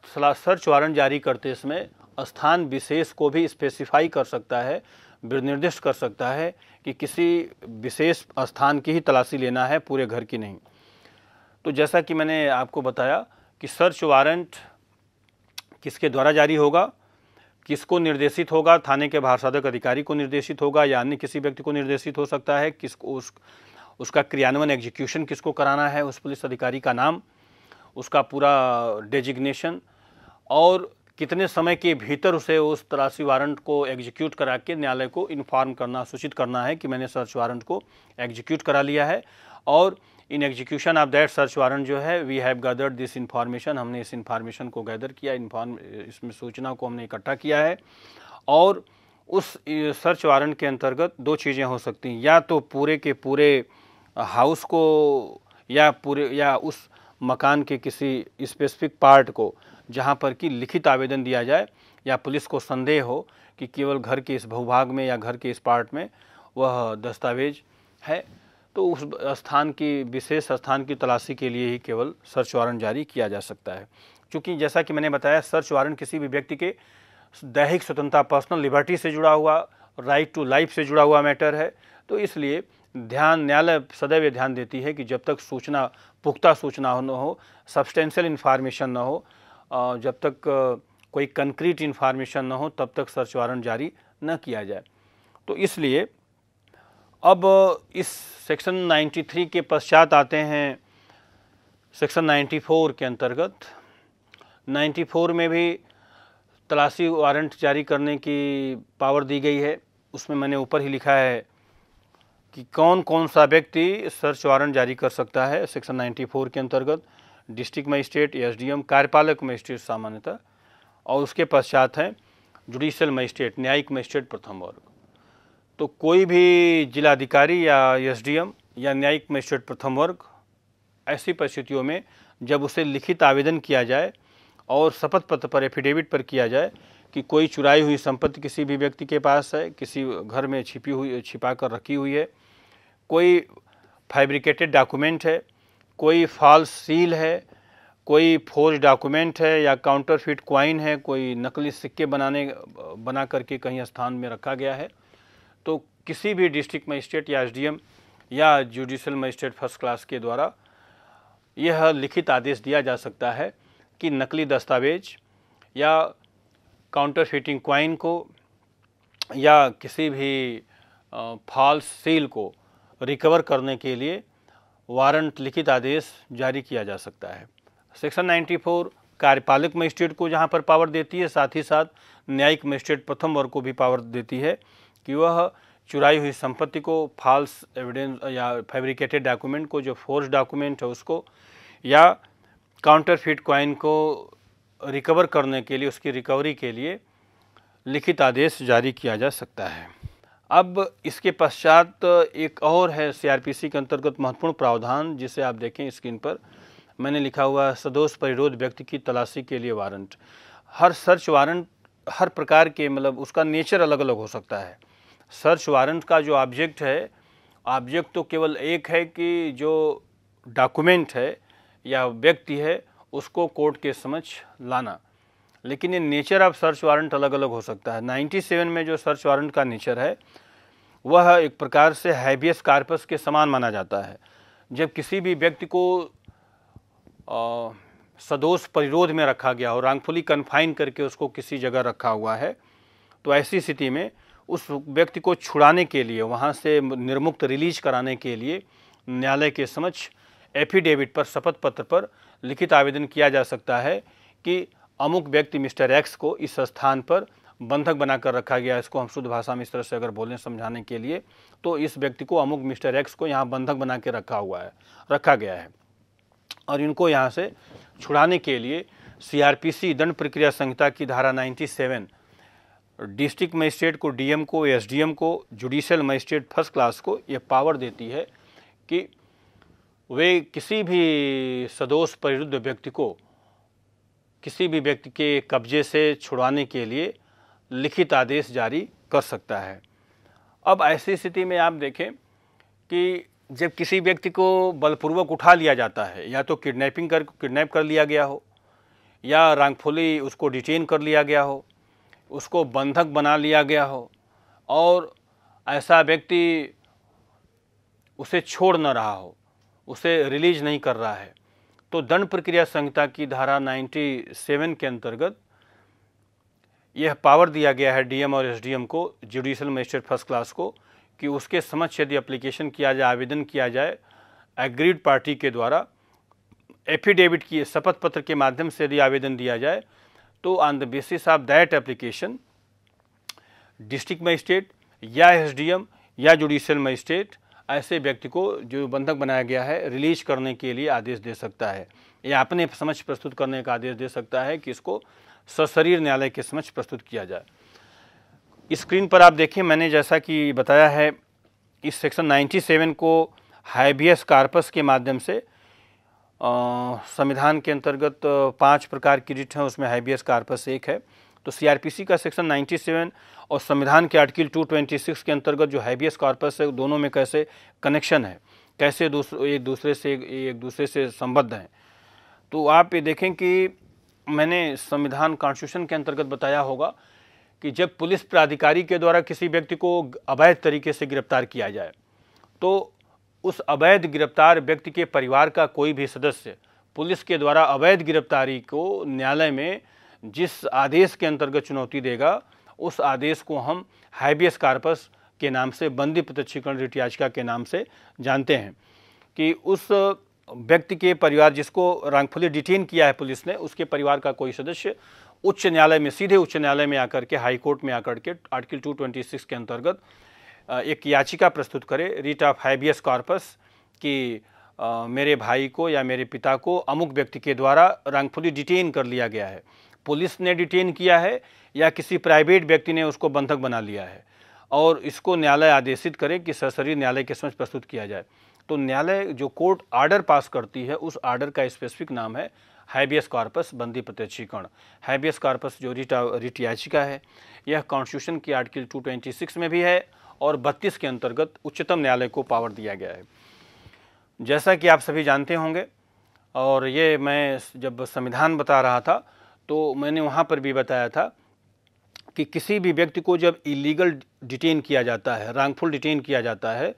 सर्च वारंट जारी करते समय स्थान विशेष को भी स्पेसिफाई कर सकता है निर्दिष्ट कर सकता है कि किसी विशेष स्थान की ही तलाशी लेना है पूरे घर की नहीं तो जैसा कि मैंने आपको बताया कि सर्च वारंट किसके द्वारा जारी होगा किसको निर्देशित होगा थाने के भार साधक अधिकारी को निर्देशित होगा या अन्य किसी व्यक्ति को निर्देशित हो सकता है किसको उस उसका क्रियान्वयन एग्जीक्यूशन किसको कराना है उस पुलिस अधिकारी का नाम उसका पूरा डेजिग्नेशन और कितने समय के भीतर उसे उस तलाशी वारंट को एग्जीक्यूट करा के न्यायालय को इन्फॉर्म करना सूचित करना है कि मैंने सर्च वारंट को एग्जीक्यूट करा लिया है और in execution of that search warrant जो है we have gathered this information हमने इस इन्फॉर्मेशन को गैदर किया इन्फॉर्म इसमें सूचना को हमने इकट्ठा किया है और उस सर्च वारंट के अंतर्गत दो चीज़ें हो सकती हैं या तो पूरे के पूरे हाउस को या पूरे या उस मकान के किसी स्पेसिफिक पार्ट को जहाँ पर कि लिखित आवेदन दिया जाए या पुलिस को संदेह हो कि केवल घर के इस भूभाग में या घर के इस पार्ट में वह दस्तावेज है तो उस स्थान की विशेष स्थान की तलाशी के लिए ही केवल सर्च वारंट जारी किया जा सकता है क्योंकि जैसा कि मैंने बताया सर्च वारंट किसी भी व्यक्ति के दैहिक स्वतंत्रता पर्सनल लिबर्टी से जुड़ा हुआ राइट टू लाइफ से जुड़ा हुआ मैटर है तो इसलिए ध्यान न्यायालय सदैव ध्यान देती है कि जब तक सूचना पुख्ता सूचना न हो सब्सटेंशियल इन्फॉर्मेशन न हो जब तक कोई कंक्रीट इन्फॉर्मेशन न हो तब तक सर्च वारंट जारी न किया जाए तो इसलिए अब इस सेक्शन 93 के पश्चात आते हैं सेक्शन 94 के अंतर्गत 94 में भी तलाशी वारंट जारी करने की पावर दी गई है उसमें मैंने ऊपर ही लिखा है कि कौन कौन सा व्यक्ति सर्च वारंट जारी कर सकता है सेक्शन 94 के अंतर्गत डिस्ट्रिक्ट मजिस्ट्रेट एसडीएम कार्यपालक मजिस्ट्रेट सामान्यतः और उसके पश्चात हैं जुडिशियल मजिस्ट्रेट न्यायिक मजिस्ट्रेट प्रथम वर्ग तो कोई भी जिलाधिकारी या एसडीएम या न्यायिक मजिस्ट्रेट प्रथम वर्ग ऐसी परिस्थितियों में जब उसे लिखित आवेदन किया जाए और शपथ पत्र पर एफिडेविट पर किया जाए कि कोई चुराई हुई संपत्ति किसी भी व्यक्ति के पास है किसी घर में छिपी हुई छिपा कर रखी हुई है कोई फैब्रिकेटेड डॉक्यूमेंट है कोई फॉल्स सील है कोई फोर्ज डॉक्यूमेंट है या काउंटरफिट क्वाइन है कोई नकली सिक्के बनाने बना करके कहीं स्थान में रखा गया है तो किसी भी डिस्ट्रिक्ट मजिस्ट्रेट या एसडीएम या जुडिशल मजिस्ट्रेट फर्स्ट क्लास के द्वारा यह लिखित आदेश दिया जा सकता है कि नकली दस्तावेज या काउंटर फिटिंग क्वाइन को या किसी भी फॉल्स सील को रिकवर करने के लिए वारंट लिखित आदेश जारी किया जा सकता है सेक्शन 94 कार्यपालक मजिस्ट्रेट को जहां पर पावर देती है साथ ही साथ न्यायिक मजिस्ट्रेट प्रथम वर्ग को भी पावर देती है कि वह चुराई हुई संपत्ति को फाल्स एविडेंस या फैब्रिकेटेड डॉक्यूमेंट को जो फोर्स डॉक्यूमेंट है उसको या काउंटरफिट क्वाइन को रिकवर करने के लिए उसकी रिकवरी के लिए लिखित आदेश जारी किया जा सकता है अब इसके पश्चात एक और है सीआरपीसी के अंतर्गत महत्वपूर्ण प्रावधान जिसे आप देखें स्क्रीन पर मैंने लिखा हुआ है सदोष परिरोध व्यक्ति की तलाशी के लिए वारंट हर सर्च वारंट हर प्रकार के मतलब उसका नेचर अलग अलग हो सकता है सर्च वारंट का जो ऑब्जेक्ट है ऑब्जेक्ट तो केवल एक है कि जो डॉक्यूमेंट है या व्यक्ति है उसको कोर्ट के समझ लाना लेकिन ये नेचर ऑफ सर्च वारंट अलग अलग हो सकता है 97 में जो सर्च वारंट का नेचर है वह एक प्रकार से हैबियस कार्पस के समान माना जाता है जब किसी भी व्यक्ति को आ, सदोष परिरोध में रखा गया हो रांगफुली कन्फाइन करके उसको किसी जगह रखा हुआ है तो ऐसी स्थिति में उस व्यक्ति को छुड़ाने के लिए वहाँ से निर्मुक्त रिलीज कराने के लिए न्यायालय के समक्ष एफिडेविट पर शपथ पत्र पर लिखित आवेदन किया जा सकता है कि अमुक व्यक्ति मिस्टर एक्स को इस स्थान पर बंधक बनाकर रखा गया इसको हम शुद्ध भाषा में इस तरह से अगर बोलें समझाने के लिए तो इस व्यक्ति को अमुक मिस्टर एक्स को यहाँ बंधक बना के रखा हुआ है रखा गया है और इनको यहाँ से छुड़ाने के लिए सीआरपीसी दंड प्रक्रिया संहिता की धारा 97 डिस्ट्रिक्ट मजिस्ट्रेट को डीएम को एसडीएम को जुडिशल मजिस्ट्रेट फर्स्ट क्लास को यह पावर देती है कि वे किसी भी सदोष परिरुद्ध व्यक्ति को किसी भी व्यक्ति के कब्जे से छुड़ाने के लिए लिखित आदेश जारी कर सकता है अब ऐसी स्थिति में आप देखें कि जब किसी व्यक्ति को बलपूर्वक उठा लिया जाता है या तो किडनैपिंग कर किडनैप कर लिया गया हो या रंगफुली उसको डिटेन कर लिया गया हो उसको बंधक बना लिया गया हो और ऐसा व्यक्ति उसे छोड़ न रहा हो उसे रिलीज नहीं कर रहा है तो दंड प्रक्रिया संहिता की धारा 97 के अंतर्गत यह पावर दिया गया है डीएम और एसडीएम को जुडिशल मजिस्ट्रेट फर्स्ट क्लास को कि उसके समक्ष यदि एप्लीकेशन किया जाए आवेदन किया जाए एग्रीड पार्टी के द्वारा एफिडेविट किए शपथ पत्र के माध्यम से यदि आवेदन दिया जाए तो on the basis of that application district magistrate या एस या जुडिशल मजिस्ट्रेट ऐसे व्यक्ति को जो बंधक बनाया गया है रिलीज करने के लिए आदेश दे सकता है या अपने समझ प्रस्तुत करने का आदेश दे सकता है कि इसको सशरीर न्यायालय के समक्ष प्रस्तुत किया जाए स्क्रीन पर आप देखें मैंने जैसा कि बताया है इस सेक्शन 97 को हाइबियस कार्पस के माध्यम से संविधान के अंतर्गत पांच प्रकार की रिट हैं उसमें हैबियस कार्पस एक है तो सीआरपीसी का सेक्शन 97 और संविधान के आर्टिकल 226 के अंतर्गत जो हैबियस कार्पस है दोनों में कैसे कनेक्शन है कैसे दूसर, एक दूसरे से एक दूसरे से संबद्ध हैं तो आप ये देखें कि मैंने संविधान कॉन्स्टिट्यूशन के अंतर्गत बताया होगा कि जब पुलिस प्राधिकारी के द्वारा किसी व्यक्ति को अवैध तरीके से गिरफ्तार किया जाए तो उस अवैध गिरफ्तार व्यक्ति के परिवार का कोई भी सदस्य पुलिस के द्वारा अवैध गिरफ्तारी को न्यायालय में जिस आदेश के अंतर्गत चुनौती देगा उस आदेश को हम हाइबियस कार्पस के नाम से बंदी प्रत्यक्षीकरण रिट याचिका के नाम से जानते हैं कि उस व्यक्ति के परिवार जिसको रंगफुली डिटेन किया है पुलिस ने उसके परिवार का कोई सदस्य उच्च न्यायालय में सीधे उच्च न्यायालय में आकर के हाईकोर्ट में आकर के आर्टिकल 226 के अंतर्गत एक याचिका प्रस्तुत करे रिट ऑफ हैबियस कॉर्पस कि मेरे भाई को या मेरे पिता को अमुक व्यक्ति के द्वारा रंगफुली डिटेन कर लिया गया है पुलिस ने डिटेन किया है या किसी प्राइवेट व्यक्ति ने उसको बंधक बना लिया है और इसको न्यायालय आदेशित करें कि सरसरी न्यायालय के समक्ष प्रस्तुत किया जाए तो न्यायालय जो कोर्ट आर्डर पास करती है उस आर्डर का स्पेसिफिक नाम है हाइबियस कॉर्पस बंदी प्रत्यक्षीकरण हैबियस कॉर्पस जो रिट रिट याचिका है यह कॉन्स्टिट्यूशन की आर्टिकल 226 में भी है और बत्तीस के अंतर्गत उच्चतम न्यायालय को पावर दिया गया है जैसा कि आप सभी जानते होंगे और ये मैं जब संविधान बता रहा था तो मैंने वहाँ पर भी बताया था कि किसी भी व्यक्ति को जब इलीगल डिटेन किया जाता है रैंकफुल डिटेन किया जाता है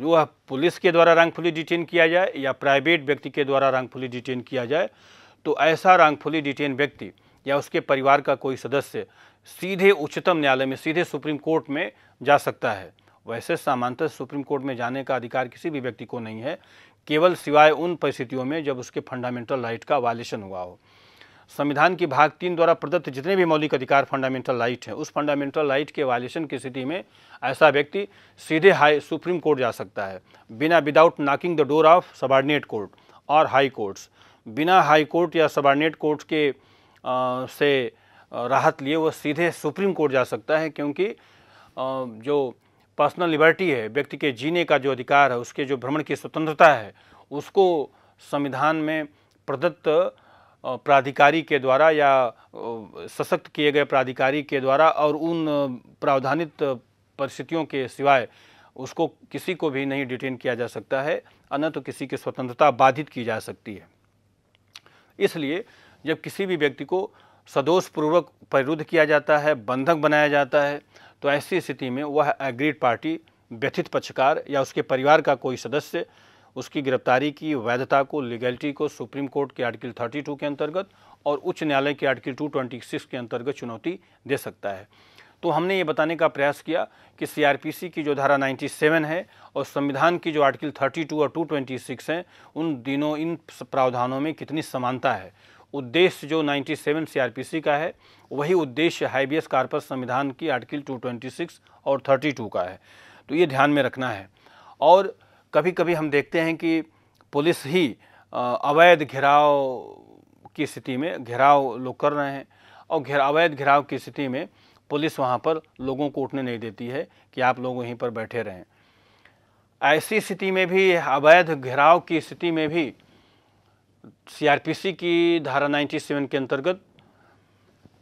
वह पुलिस के द्वारा रैंकफुली डिटेन किया जाए या प्राइवेट व्यक्ति के द्वारा रैंकफुली डिटेन किया जाए तो ऐसा रैंकफुली डिटेन व्यक्ति या उसके परिवार का कोई सदस्य सीधे उच्चतम न्यायालय में सीधे सुप्रीम कोर्ट में जा सकता है वैसे सामान्यतः सुप्रीम कोर्ट में जाने का अधिकार किसी भी व्यक्ति को नहीं है केवल सिवाय उन परिस्थितियों में जब उसके फंडामेंटल राइट का वायलेशन हुआ हो संविधान की भाग तीन द्वारा प्रदत्त जितने भी मौलिक अधिकार फंडामेंटल राइट हैं उस फंडामेंटल राइट के वायलेशन की स्थिति में ऐसा व्यक्ति सीधे हाई सुप्रीम कोर्ट जा सकता है बिना without knocking the door of subordinate court और हाई कोर्ट्स बिना हाई कोर्ट या सबॉर्डिनेट कोर्ट के आ, से राहत लिए वो सीधे सुप्रीम कोर्ट जा सकता है क्योंकि जो पर्सनल लिबर्टी है व्यक्ति के जीने का जो अधिकार है उसके जो भ्रमण की स्वतंत्रता है उसको संविधान में प्रदत्त प्राधिकारी के द्वारा या सशक्त किए गए प्राधिकारी के द्वारा और उन प्रावधानित परिस्थितियों के सिवाय उसको किसी को भी नहीं डिटेन किया जा सकता है अन्य तो किसी की स्वतंत्रता बाधित की जा सकती है इसलिए जब किसी भी व्यक्ति को सदोष पूर्वक परिरुद्ध किया जाता है बंधक बनाया जाता है तो ऐसी स्थिति में वह एग्रीड पार्टी व्यथित पक्षकार या उसके परिवार का कोई सदस्य उसकी गिरफ्तारी की वैधता को लीगैलिटी को सुप्रीम कोर्ट के आर्टिकल 32 के अंतर्गत और उच्च न्यायालय के आर्टिकल 226 के अंतर्गत चुनौती दे सकता है तो हमने ये बताने का प्रयास किया कि सीआरपीसी की जो धारा 97 है और संविधान की जो आर्टिकल 32 और 226 हैं उन दिनों इन प्रावधानों में कितनी समानता है उद्देश्य जो 97 सीआरपीसी का है वही उद्देश्य हाइबियस कार्पस संविधान की आर्टिकल 226 और 32 का है तो ये ध्यान में रखना है और कभी कभी हम देखते हैं कि पुलिस ही अवैध घेराव की स्थिति में घेराव लोग कर रहे हैं और घेरा अवैध घेराव की स्थिति में पुलिस वहाँ पर लोगों को उठने नहीं देती है कि आप लोग वहीं पर बैठे रहें ऐसी स्थिति में भी अवैध घेराव की स्थिति में भी सीआरपीसी की धारा 97 के अंतर्गत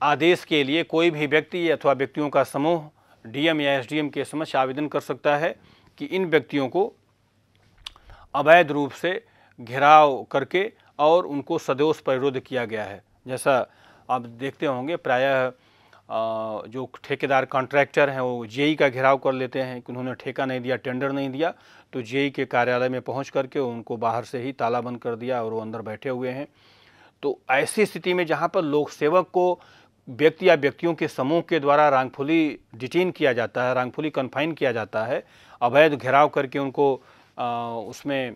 आदेश के लिए कोई भी व्यक्ति अथवा व्यक्तियों का समूह डीएम या एसडीएम के समक्ष आवेदन कर सकता है कि इन व्यक्तियों को अवैध रूप से घेराव करके और उनको सदोष परिरोध किया गया है जैसा आप देखते होंगे प्रायः जो ठेकेदार कॉन्ट्रैक्टर हैं वो जेई का घेराव कर लेते हैं कि उन्होंने ठेका नहीं दिया टेंडर नहीं दिया तो जेई के कार्यालय में पहुंच करके उनको बाहर से ही ताला बंद कर दिया और वो अंदर बैठे हुए हैं तो ऐसी स्थिति में जहाँ पर लोक सेवक को व्यक्ति या व्यक्तियों के समूह के द्वारा रांगफुली डिटेन किया जाता है रांगफुली कन्फाइन किया जाता है अवैध घेराव करके उनको आ, उसमें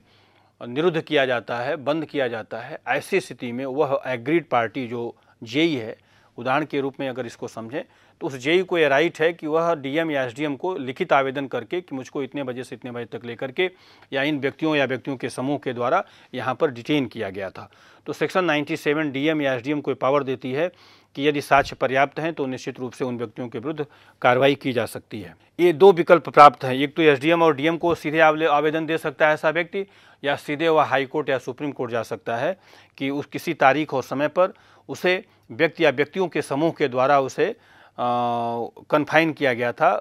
निरुद्ध किया जाता है बंद किया जाता है ऐसी स्थिति में वह एग्रीड पार्टी जो जेई है उदाहरण के रूप में अगर इसको समझें तो उस जेई को यह राइट है कि वह डीएम या एसडीएम को लिखित आवेदन करके कि मुझको इतने बजे से इतने बजे तक लेकर के या इन व्यक्तियों या व्यक्तियों के समूह के द्वारा यहाँ पर डिटेन किया गया था तो सेक्शन 97 डीएम या एम को पावर देती है कि यदि साक्ष्य पर्याप्त हैं तो निश्चित रूप से उन व्यक्तियों के विरुद्ध कार्रवाई की जा सकती है ये दो विकल्प प्राप्त हैं एक तो एम और डीएम को सीधे आवेदन दे सकता है ऐसा व्यक्ति या सीधे वह हाईकोर्ट या सुप्रीम कोर्ट जा सकता है कि उस किसी तारीख और समय पर उसे व्यक्ति या व्यक्तियों के समूह के द्वारा उसे कन्फाइन किया गया था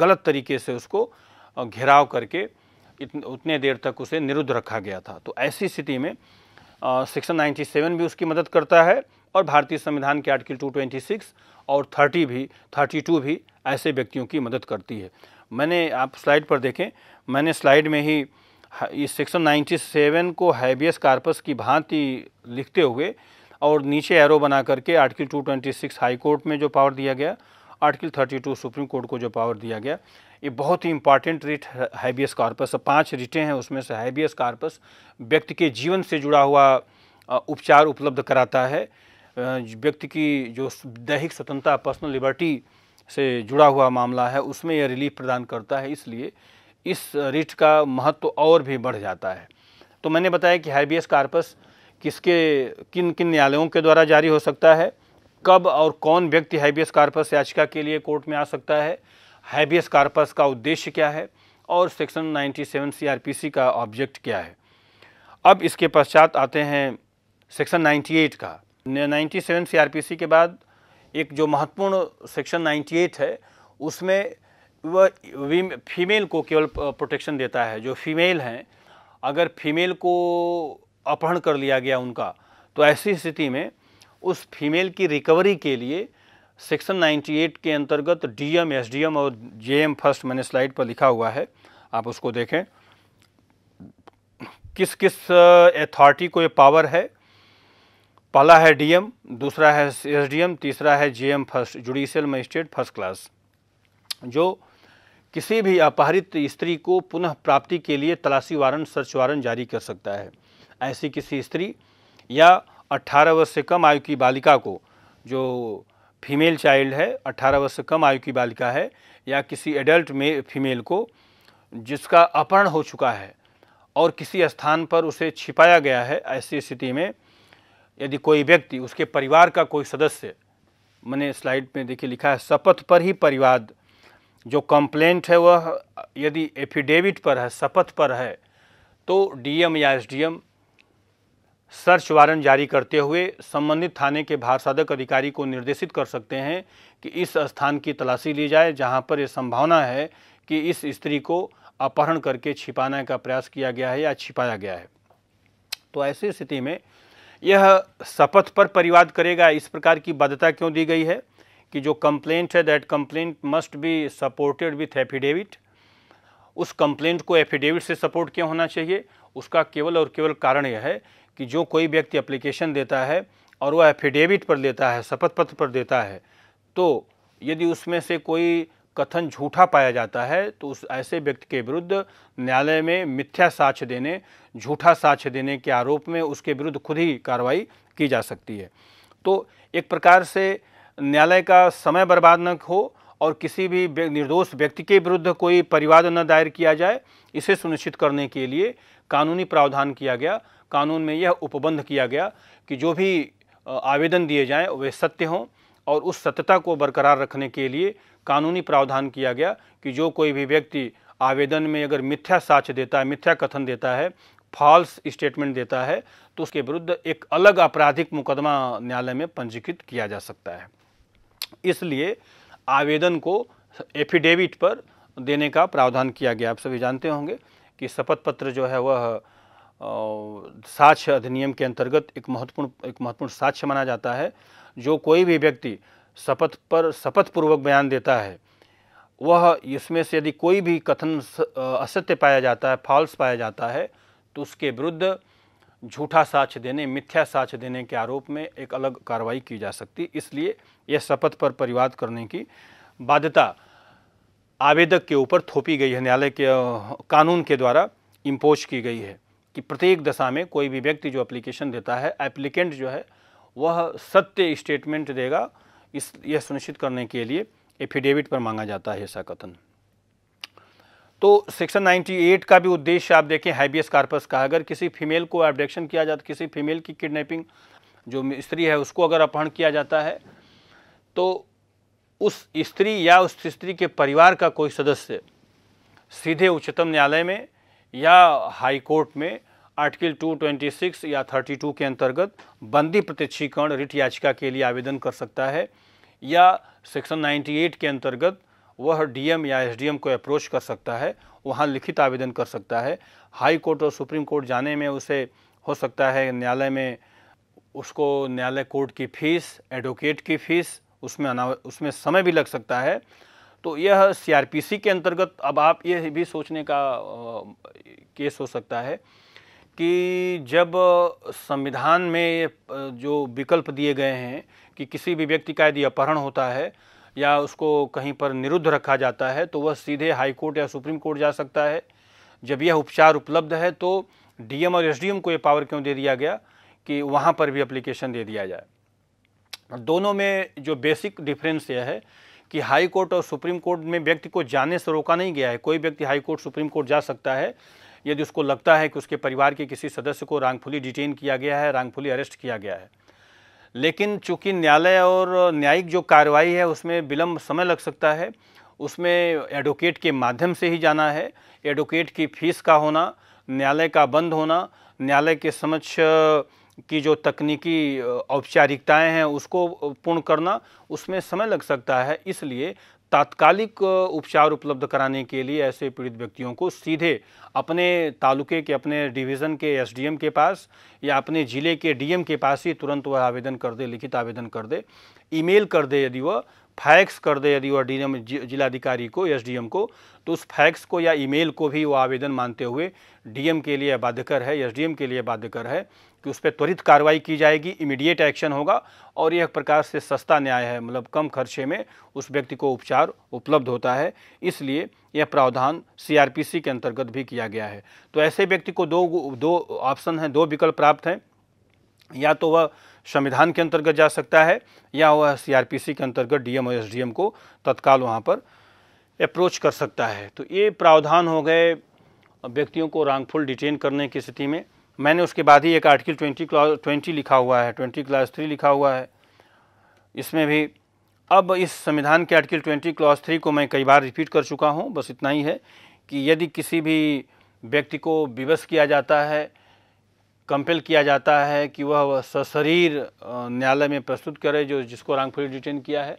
गलत तरीके से उसको घेराव करके इतन, उतने देर तक उसे निरुद्ध रखा गया था तो ऐसी स्थिति में सेक्शन नाइन्टी सेवन भी उसकी मदद करता है और भारतीय संविधान के आर्टिकल टू ट्वेंटी सिक्स और थर्टी भी थर्टी टू भी ऐसे व्यक्तियों की मदद करती है मैंने आप स्लाइड पर देखें मैंने स्लाइड में ही इस सेक्शन 97 को हैबियस कार्पस की भांति लिखते हुए और नीचे एरो बना करके आर्टिकल 226 हाई कोर्ट में जो पावर दिया गया आर्टिकल 32 सुप्रीम कोर्ट को जो पावर दिया गया ये बहुत ही इंपॉर्टेंट रिट हैबियस कार्पस पांच रिटें हैं उसमें से हैबियस कार्पस व्यक्ति के जीवन से जुड़ा हुआ उपचार उपलब्ध कराता है व्यक्ति की जो दैहिक स्वतंत्रता पर्सनल लिबर्टी से जुड़ा हुआ मामला है उसमें यह रिलीफ प्रदान करता है इसलिए इस रिट का महत्व तो और भी बढ़ जाता है तो मैंने बताया कि हैबियस कार्पस किसके किन किन न्यायालयों के द्वारा जारी हो सकता है कब और कौन व्यक्ति हैबियस कार्पस याचिका के लिए कोर्ट में आ सकता है हैबियस कार्पस का उद्देश्य क्या है और सेक्शन 97 सीआरपीसी का ऑब्जेक्ट क्या है अब इसके पश्चात आते हैं सेक्शन 98 का 97 सीआरपीसी के बाद एक जो महत्वपूर्ण सेक्शन 98 है उसमें वह फीमेल को केवल प्रोटेक्शन देता है जो फीमेल हैं अगर फीमेल को अपहरण कर लिया गया उनका तो ऐसी स्थिति में उस फीमेल की रिकवरी के लिए सेक्शन 98 के अंतर्गत डीएम एसडीएम और जेएम फर्स्ट मैंने स्लाइड पर लिखा हुआ है आप उसको देखें किस किस अथॉरिटी को ये पावर है पहला है डीएम दूसरा है एसडीएम तीसरा है JM first judicial magistrate first class जो किसी भी अपहरित स्त्री को पुनः प्राप्ति के लिए तलाशी वारंट सर्च वारंट जारी कर सकता है ऐसी किसी स्त्री या 18 वर्ष से कम आयु की बालिका को जो फीमेल चाइल्ड है 18 वर्ष से कम आयु की बालिका है या किसी एडल्ट में फीमेल को जिसका अपहरण हो चुका है और किसी स्थान पर उसे छिपाया गया है ऐसी स्थिति में यदि कोई व्यक्ति उसके परिवार का कोई सदस्य मैंने स्लाइड में देखिए लिखा है शपथ पर ही परिवाद जो कंप्लेंट है वह यदि एफिडेविट पर है शपथ पर है तो डीएम या एसडीएम सर्च वारंट जारी करते हुए संबंधित थाने के भारसाधक अधिकारी को निर्देशित कर सकते हैं कि इस स्थान की तलाशी ली जाए जहां पर यह संभावना है कि इस स्त्री को अपहरण करके छिपाने का प्रयास किया गया है या छिपाया गया है तो ऐसी स्थिति में यह शपथ पर परिवाद करेगा इस प्रकार की बाध्यता क्यों दी गई है कि जो कंप्लेंट है that complaint must be supported with affidavit उस कंप्लेंट को एफिडेविट से सपोर्ट क्यों होना चाहिए उसका केवल और केवल कारण यह है कि जो कोई व्यक्ति एप्लीकेशन देता है और वह एफिडेविट पर देता है शपथ पत्र पर देता है तो यदि उसमें से कोई कथन झूठा पाया जाता है तो उस ऐसे व्यक्ति के विरुद्ध न्यायालय में मिथ्या साक्ष्य देने झूठा साक्ष्य देने के आरोप में उसके विरुद्ध खुद ही कार्रवाई की जा सकती है तो एक प्रकार से न्यायालय का समय बर्बाद न हो और किसी भी निर्दोष व्यक्ति के विरुद्ध कोई परिवाद न दायर किया जाए इसे सुनिश्चित करने के लिए कानूनी प्रावधान किया गया कानून में यह उपबंध किया गया कि जो भी आवेदन दिए जाएं वे सत्य हों और उस सत्यता को बरकरार रखने के लिए कानूनी प्रावधान किया गया कि जो कोई भी व्यक्ति आवेदन में अगर मिथ्या साक्ष देता है मिथ्या कथन देता है फॉल्स स्टेटमेंट देता है तो उसके विरुद्ध एक अलग आपराधिक मुकदमा न्यायालय में पंजीकृत किया जा सकता है इसलिए आवेदन को एफिडेविट पर देने का प्रावधान किया गया आप सभी जानते होंगे कि शपथ पत्र जो है वह साक्ष्य अधिनियम के अंतर्गत एक महत्वपूर्ण एक महत्वपूर्ण साक्ष्य माना जाता है जो कोई भी व्यक्ति शपथ पर शपथ पूर्वक बयान देता है वह इसमें से यदि कोई भी कथन असत्य पाया जाता है फॉल्स पाया जाता है तो उसके विरुद्ध झूठा साक्ष्य देने मिथ्या साक्ष्य देने के आरोप में एक अलग कार्रवाई की जा सकती इसलिए यह शपथ पर परिवाद करने की बाध्यता आवेदक के ऊपर थोपी गई है न्यायालय के कानून के द्वारा इम्पोज की गई है कि प्रत्येक दशा में कोई भी व्यक्ति जो एप्लीकेशन देता है एप्लीकेंट जो है वह सत्य स्टेटमेंट देगा इस यह सुनिश्चित करने के लिए एफिडेविट पर मांगा जाता है ऐसा कथन तो सेक्शन 98 का भी उद्देश्य आप देखें हाइबियस कार्पस का अगर किसी फीमेल को एबडक्शन किया जाता किसी फीमेल की किडनैपिंग जो स्त्री है उसको अगर अपहरण किया जाता है तो उस स्त्री या उस स्त्री के परिवार का कोई सदस्य सीधे उच्चतम न्यायालय में या हाई कोर्ट में आर्टिकल 226 या 32 के अंतर्गत बंदी प्रत्यक्षीकरण रिट याचिका के लिए आवेदन कर सकता है या सेक्शन 98 के अंतर्गत वह डीएम या एसडीएम को अप्रोच कर सकता है वहाँ लिखित आवेदन कर सकता है हाई कोर्ट और सुप्रीम कोर्ट जाने में उसे हो सकता है न्यायालय में उसको न्यायालय कोर्ट की फ़ीस एडवोकेट की फ़ीस उसमें अना उसमें समय भी लग सकता है तो यह सीआरपीसी के अंतर्गत अब आप ये भी सोचने का केस हो सकता है कि जब संविधान में जो विकल्प दिए गए हैं कि किसी भी व्यक्ति का यदि अपहरण होता है या उसको कहीं पर निरुद्ध रखा जाता है तो वह सीधे हाई कोर्ट या सुप्रीम कोर्ट जा सकता है जब यह उपचार उपलब्ध है तो डीएम और एसडीएम को ये पावर क्यों दे दिया गया कि वहाँ पर भी अप्लीकेशन दे दिया जाए दोनों में जो बेसिक डिफरेंस यह है कि हाई कोर्ट और सुप्रीम कोर्ट में व्यक्ति को जाने से रोका नहीं गया है कोई व्यक्ति हाई कोर्ट सुप्रीम कोर्ट जा सकता है यदि उसको लगता है कि उसके परिवार के किसी सदस्य को रांगफुली डिटेन किया गया है रांगफुली अरेस्ट किया गया है लेकिन चूंकि न्यायालय और न्यायिक जो कार्रवाई है उसमें विलम्ब समय लग सकता है उसमें एडवोकेट के माध्यम से ही जाना है एडवोकेट की फीस का होना न्यायालय का बंद होना न्यायालय के समक्ष की जो तकनीकी औपचारिकताएं हैं उसको पूर्ण करना उसमें समय लग सकता है इसलिए तात्कालिक उपचार उपलब्ध कराने के लिए ऐसे पीड़ित व्यक्तियों को सीधे अपने तालुके के अपने डिवीज़न के एसडीएम के पास या अपने ज़िले के डीएम के पास ही तुरंत वह आवेदन कर दे लिखित आवेदन कर दे ईमेल कर दे यदि वह फैक्स कर दे यदि वह डी जिलाधिकारी को एसडीएम को तो उस फैक्स को या ईमेल को भी वो आवेदन मानते हुए डीएम के लिए बाध्यकर है एसडीएम के लिए बाध्यकर है कि उस पर त्वरित कार्रवाई की जाएगी इमीडिएट एक्शन होगा और यह प्रकार से सस्ता न्याय है मतलब कम खर्चे में उस व्यक्ति को उपचार उपलब्ध होता है इसलिए यह प्रावधान सीआरपीसी के अंतर्गत भी किया गया है तो ऐसे व्यक्ति को दो दो ऑप्शन हैं दो विकल्प प्राप्त हैं या तो वह संविधान के अंतर्गत जा सकता है या वह सीआरपीसी के अंतर्गत डीएम और एसडीएम को तत्काल वहाँ पर अप्रोच कर सकता है तो ये प्रावधान हो गए व्यक्तियों को रॉन्गफुल डिटेन करने की स्थिति में मैंने उसके बाद ही एक आर्टिकल ट्वेंटी क्लास ट्वेंटी लिखा हुआ है ट्वेंटी क्लास थ्री लिखा हुआ है इसमें भी अब इस संविधान के आर्टिकल ट्वेंटी क्लास थ्री को मैं कई बार रिपीट कर चुका हूँ बस इतना ही है कि यदि किसी भी व्यक्ति को विवश किया जाता है कंपेल किया जाता है कि वह सशरीर न्यायालय में प्रस्तुत करे जो जिसको रॉन्गफुल डिटेन किया है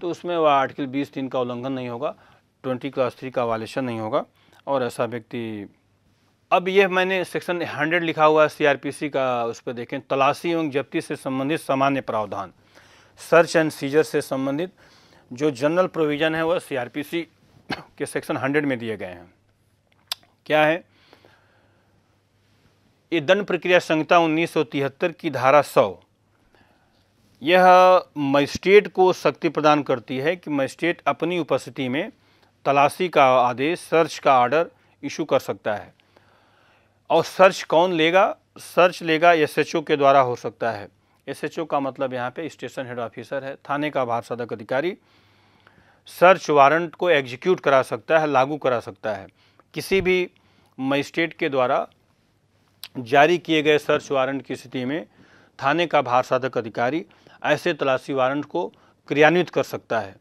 तो उसमें वह आर्टिकल बीस तीन का उल्लंघन नहीं होगा ट्वेंटी क्लास थ्री का वायलेशन नहीं होगा और ऐसा व्यक्ति अब यह मैंने सेक्शन हंड्रेड लिखा हुआ है सीआरपीसी का उस पर देखें तलाशी एवं जब्ती से संबंधित सामान्य प्रावधान सर्च एंड सीजर से संबंधित जो जनरल प्रोविज़न है वह सीआरपीसी (coughs) के सेक्शन हंड्रेड में दिए गए हैं क्या है ये दंड प्रक्रिया संहिता 1973 की धारा सौ यह मजिस्ट्रेट को शक्ति प्रदान करती है कि मजिस्ट्रेट अपनी उपस्थिति में तलाशी का आदेश सर्च का आर्डर इशू कर सकता है और सर्च कौन लेगा सर्च लेगा एसएचओ के द्वारा हो सकता है एसएचओ का मतलब यहाँ पे स्टेशन हेड ऑफिसर है थाने का भार सदक अधिकारी सर्च वारंट को एग्जीक्यूट करा सकता है लागू करा सकता है किसी भी मजिस्ट्रेट के द्वारा जारी किए गए सर्च वारंट की स्थिति में थाने का भार साधक अधिकारी ऐसे तलाशी वारंट को क्रियान्वित कर सकता है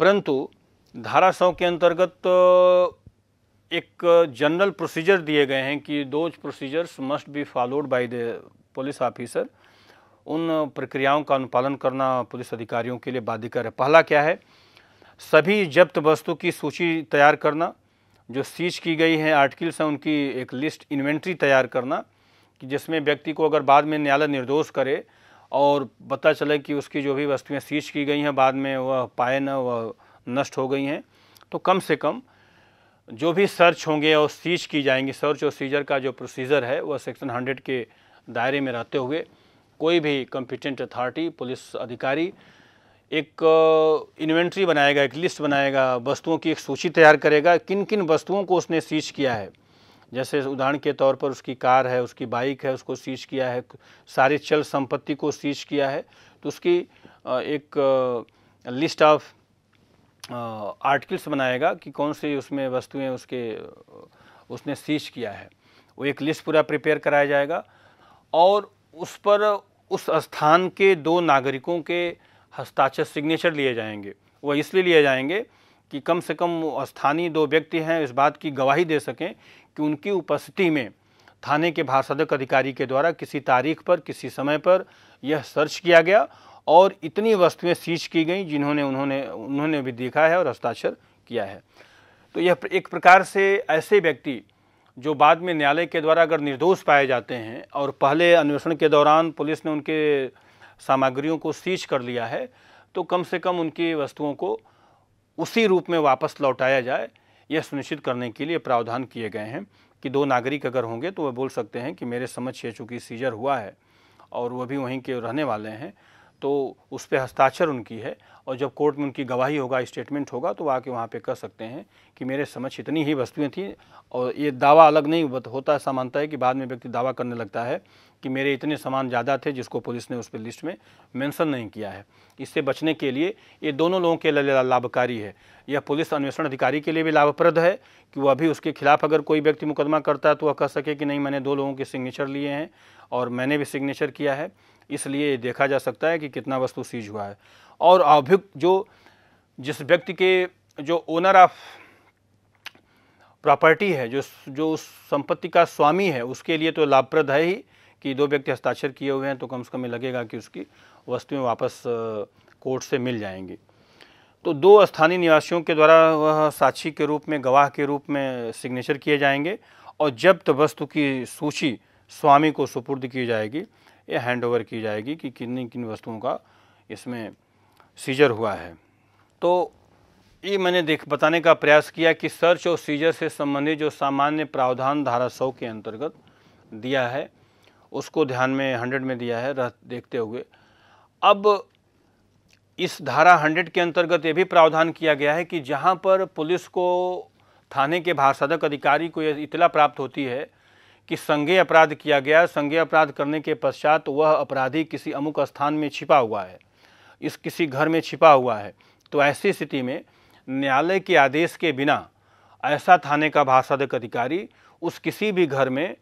परंतु धारा सौ के अंतर्गत तो एक जनरल प्रोसीजर दिए गए हैं कि those procedures must be followed by the police officer उन प्रक्रियाओं का अनुपालन करना पुलिस अधिकारियों के लिए बाध्यकर है पहला क्या है सभी जब्त वस्तु की सूची तैयार करना जो सीज की गई है आर्टिकल्स हैं उनकी एक लिस्ट इन्वेंट्री तैयार करना कि जिसमें व्यक्ति को अगर बाद में न्यायालय निर्दोष करे और पता चले कि उसकी जो भी वस्तुएं सीज की गई हैं बाद में वह पाए ना वह नष्ट हो गई हैं तो कम से कम जो भी सर्च होंगे और सीज की जाएंगी सर्च और सीजर का जो प्रोसीजर है वह सेक्शन हंड्रेड के दायरे में रहते हुए कोई भी कम्पिटेंट अथॉरिटी पुलिस अधिकारी एक इन्वेंट्री बनाएगा एक लिस्ट बनाएगा वस्तुओं की एक सूची तैयार करेगा किन किन वस्तुओं को उसने सीज किया है जैसे उदाहरण के तौर पर उसकी कार है उसकी बाइक है उसको सीज किया है सारी चल संपत्ति को सीज किया है तो उसकी एक लिस्ट ऑफ आर्टिकल्स बनाएगा कि कौन सी उसमें वस्तुएं उसके उसने सीज किया है वो एक लिस्ट पूरा प्रिपेयर कराया जाएगा और उस पर उस स्थान के दो नागरिकों के हस्ताक्षर सिग्नेचर लिए जाएंगे वह इसलिए लिए जाएंगे कि कम से कम स्थानीय दो व्यक्ति हैं इस बात की गवाही दे सकें कि उनकी उपस्थिति में थाने के भारसाधक अधिकारी के द्वारा किसी तारीख पर किसी समय पर यह सर्च किया गया और इतनी वस्तुएं सीज की गई जिन्होंने उन्होंने उन्होंने भी देखा है और हस्ताक्षर किया है तो यह एक प्रकार से ऐसे व्यक्ति जो बाद में न्यायालय के द्वारा अगर निर्दोष पाए जाते हैं और पहले अन्वेषण के दौरान पुलिस ने उनके सामग्रियों को सीज कर लिया है तो कम से कम उनकी वस्तुओं को उसी रूप में वापस लौटाया जाए यह सुनिश्चित करने के लिए प्रावधान किए गए हैं कि दो नागरिक अगर होंगे तो वह बोल सकते हैं कि मेरे समझ से चूँकि सीजर हुआ है और वह भी वहीं के रहने वाले हैं तो उस पर हस्ताक्षर उनकी है और जब कोर्ट में उनकी गवाही होगा स्टेटमेंट होगा तो आके वहाँ पे कह सकते हैं कि मेरे समझ इतनी ही वस्तुएं थी और ये दावा अलग नहीं होता ऐसा मानता है कि बाद में व्यक्ति दावा करने लगता है कि मेरे इतने सामान ज़्यादा थे जिसको पुलिस ने उस पर लिस्ट में मेंशन नहीं किया है इससे बचने के लिए ये दोनों लोगों के लिए लाभकारी है यह पुलिस अन्वेषण अधिकारी के लिए भी लाभप्रद है कि वह अभी उसके खिलाफ अगर कोई व्यक्ति मुकदमा करता है तो वह कह सके कि नहीं मैंने दो लोगों के सिग्नेचर लिए हैं और मैंने भी सिग्नेचर किया है इसलिए देखा जा सकता है कि कितना वस्तु सीज हुआ है और अभियुक्त जो जिस व्यक्ति के जो ओनर ऑफ प्रॉपर्टी है जो जो उस संपत्ति का स्वामी है उसके लिए तो लाभप्रद है ही कि दो व्यक्ति हस्ताक्षर किए हुए हैं तो कम से कम लगेगा कि उसकी वस्तुएं वापस कोर्ट से मिल जाएंगी तो दो स्थानीय निवासियों के द्वारा वह साक्षी के रूप में गवाह के रूप में सिग्नेचर किए जाएंगे और जब्त वस्तु की सूची स्वामी को सुपुर्द की जाएगी ये हैंड ओवर की जाएगी कि किन किन वस्तुओं का इसमें सीजर हुआ है तो ये मैंने देख बताने का प्रयास किया कि सर्च और सीजर से संबंधित जो सामान्य प्रावधान धारा सौ के अंतर्गत दिया है उसको ध्यान में हंड्रेड में दिया है रह देखते हुए अब इस धारा हंड्रेड के अंतर्गत ये भी प्रावधान किया गया है कि जहाँ पर पुलिस को थाने के भारसाधक अधिकारी को यह इतला प्राप्त होती है कि संगे अपराध किया गया संज्ञेय अपराध करने के पश्चात वह अपराधी किसी अमुक स्थान में छिपा हुआ है इस किसी घर में छिपा हुआ है तो ऐसी स्थिति में न्यायालय के आदेश के बिना ऐसा थाने का भाषाधिक अधिकारी उस किसी भी घर में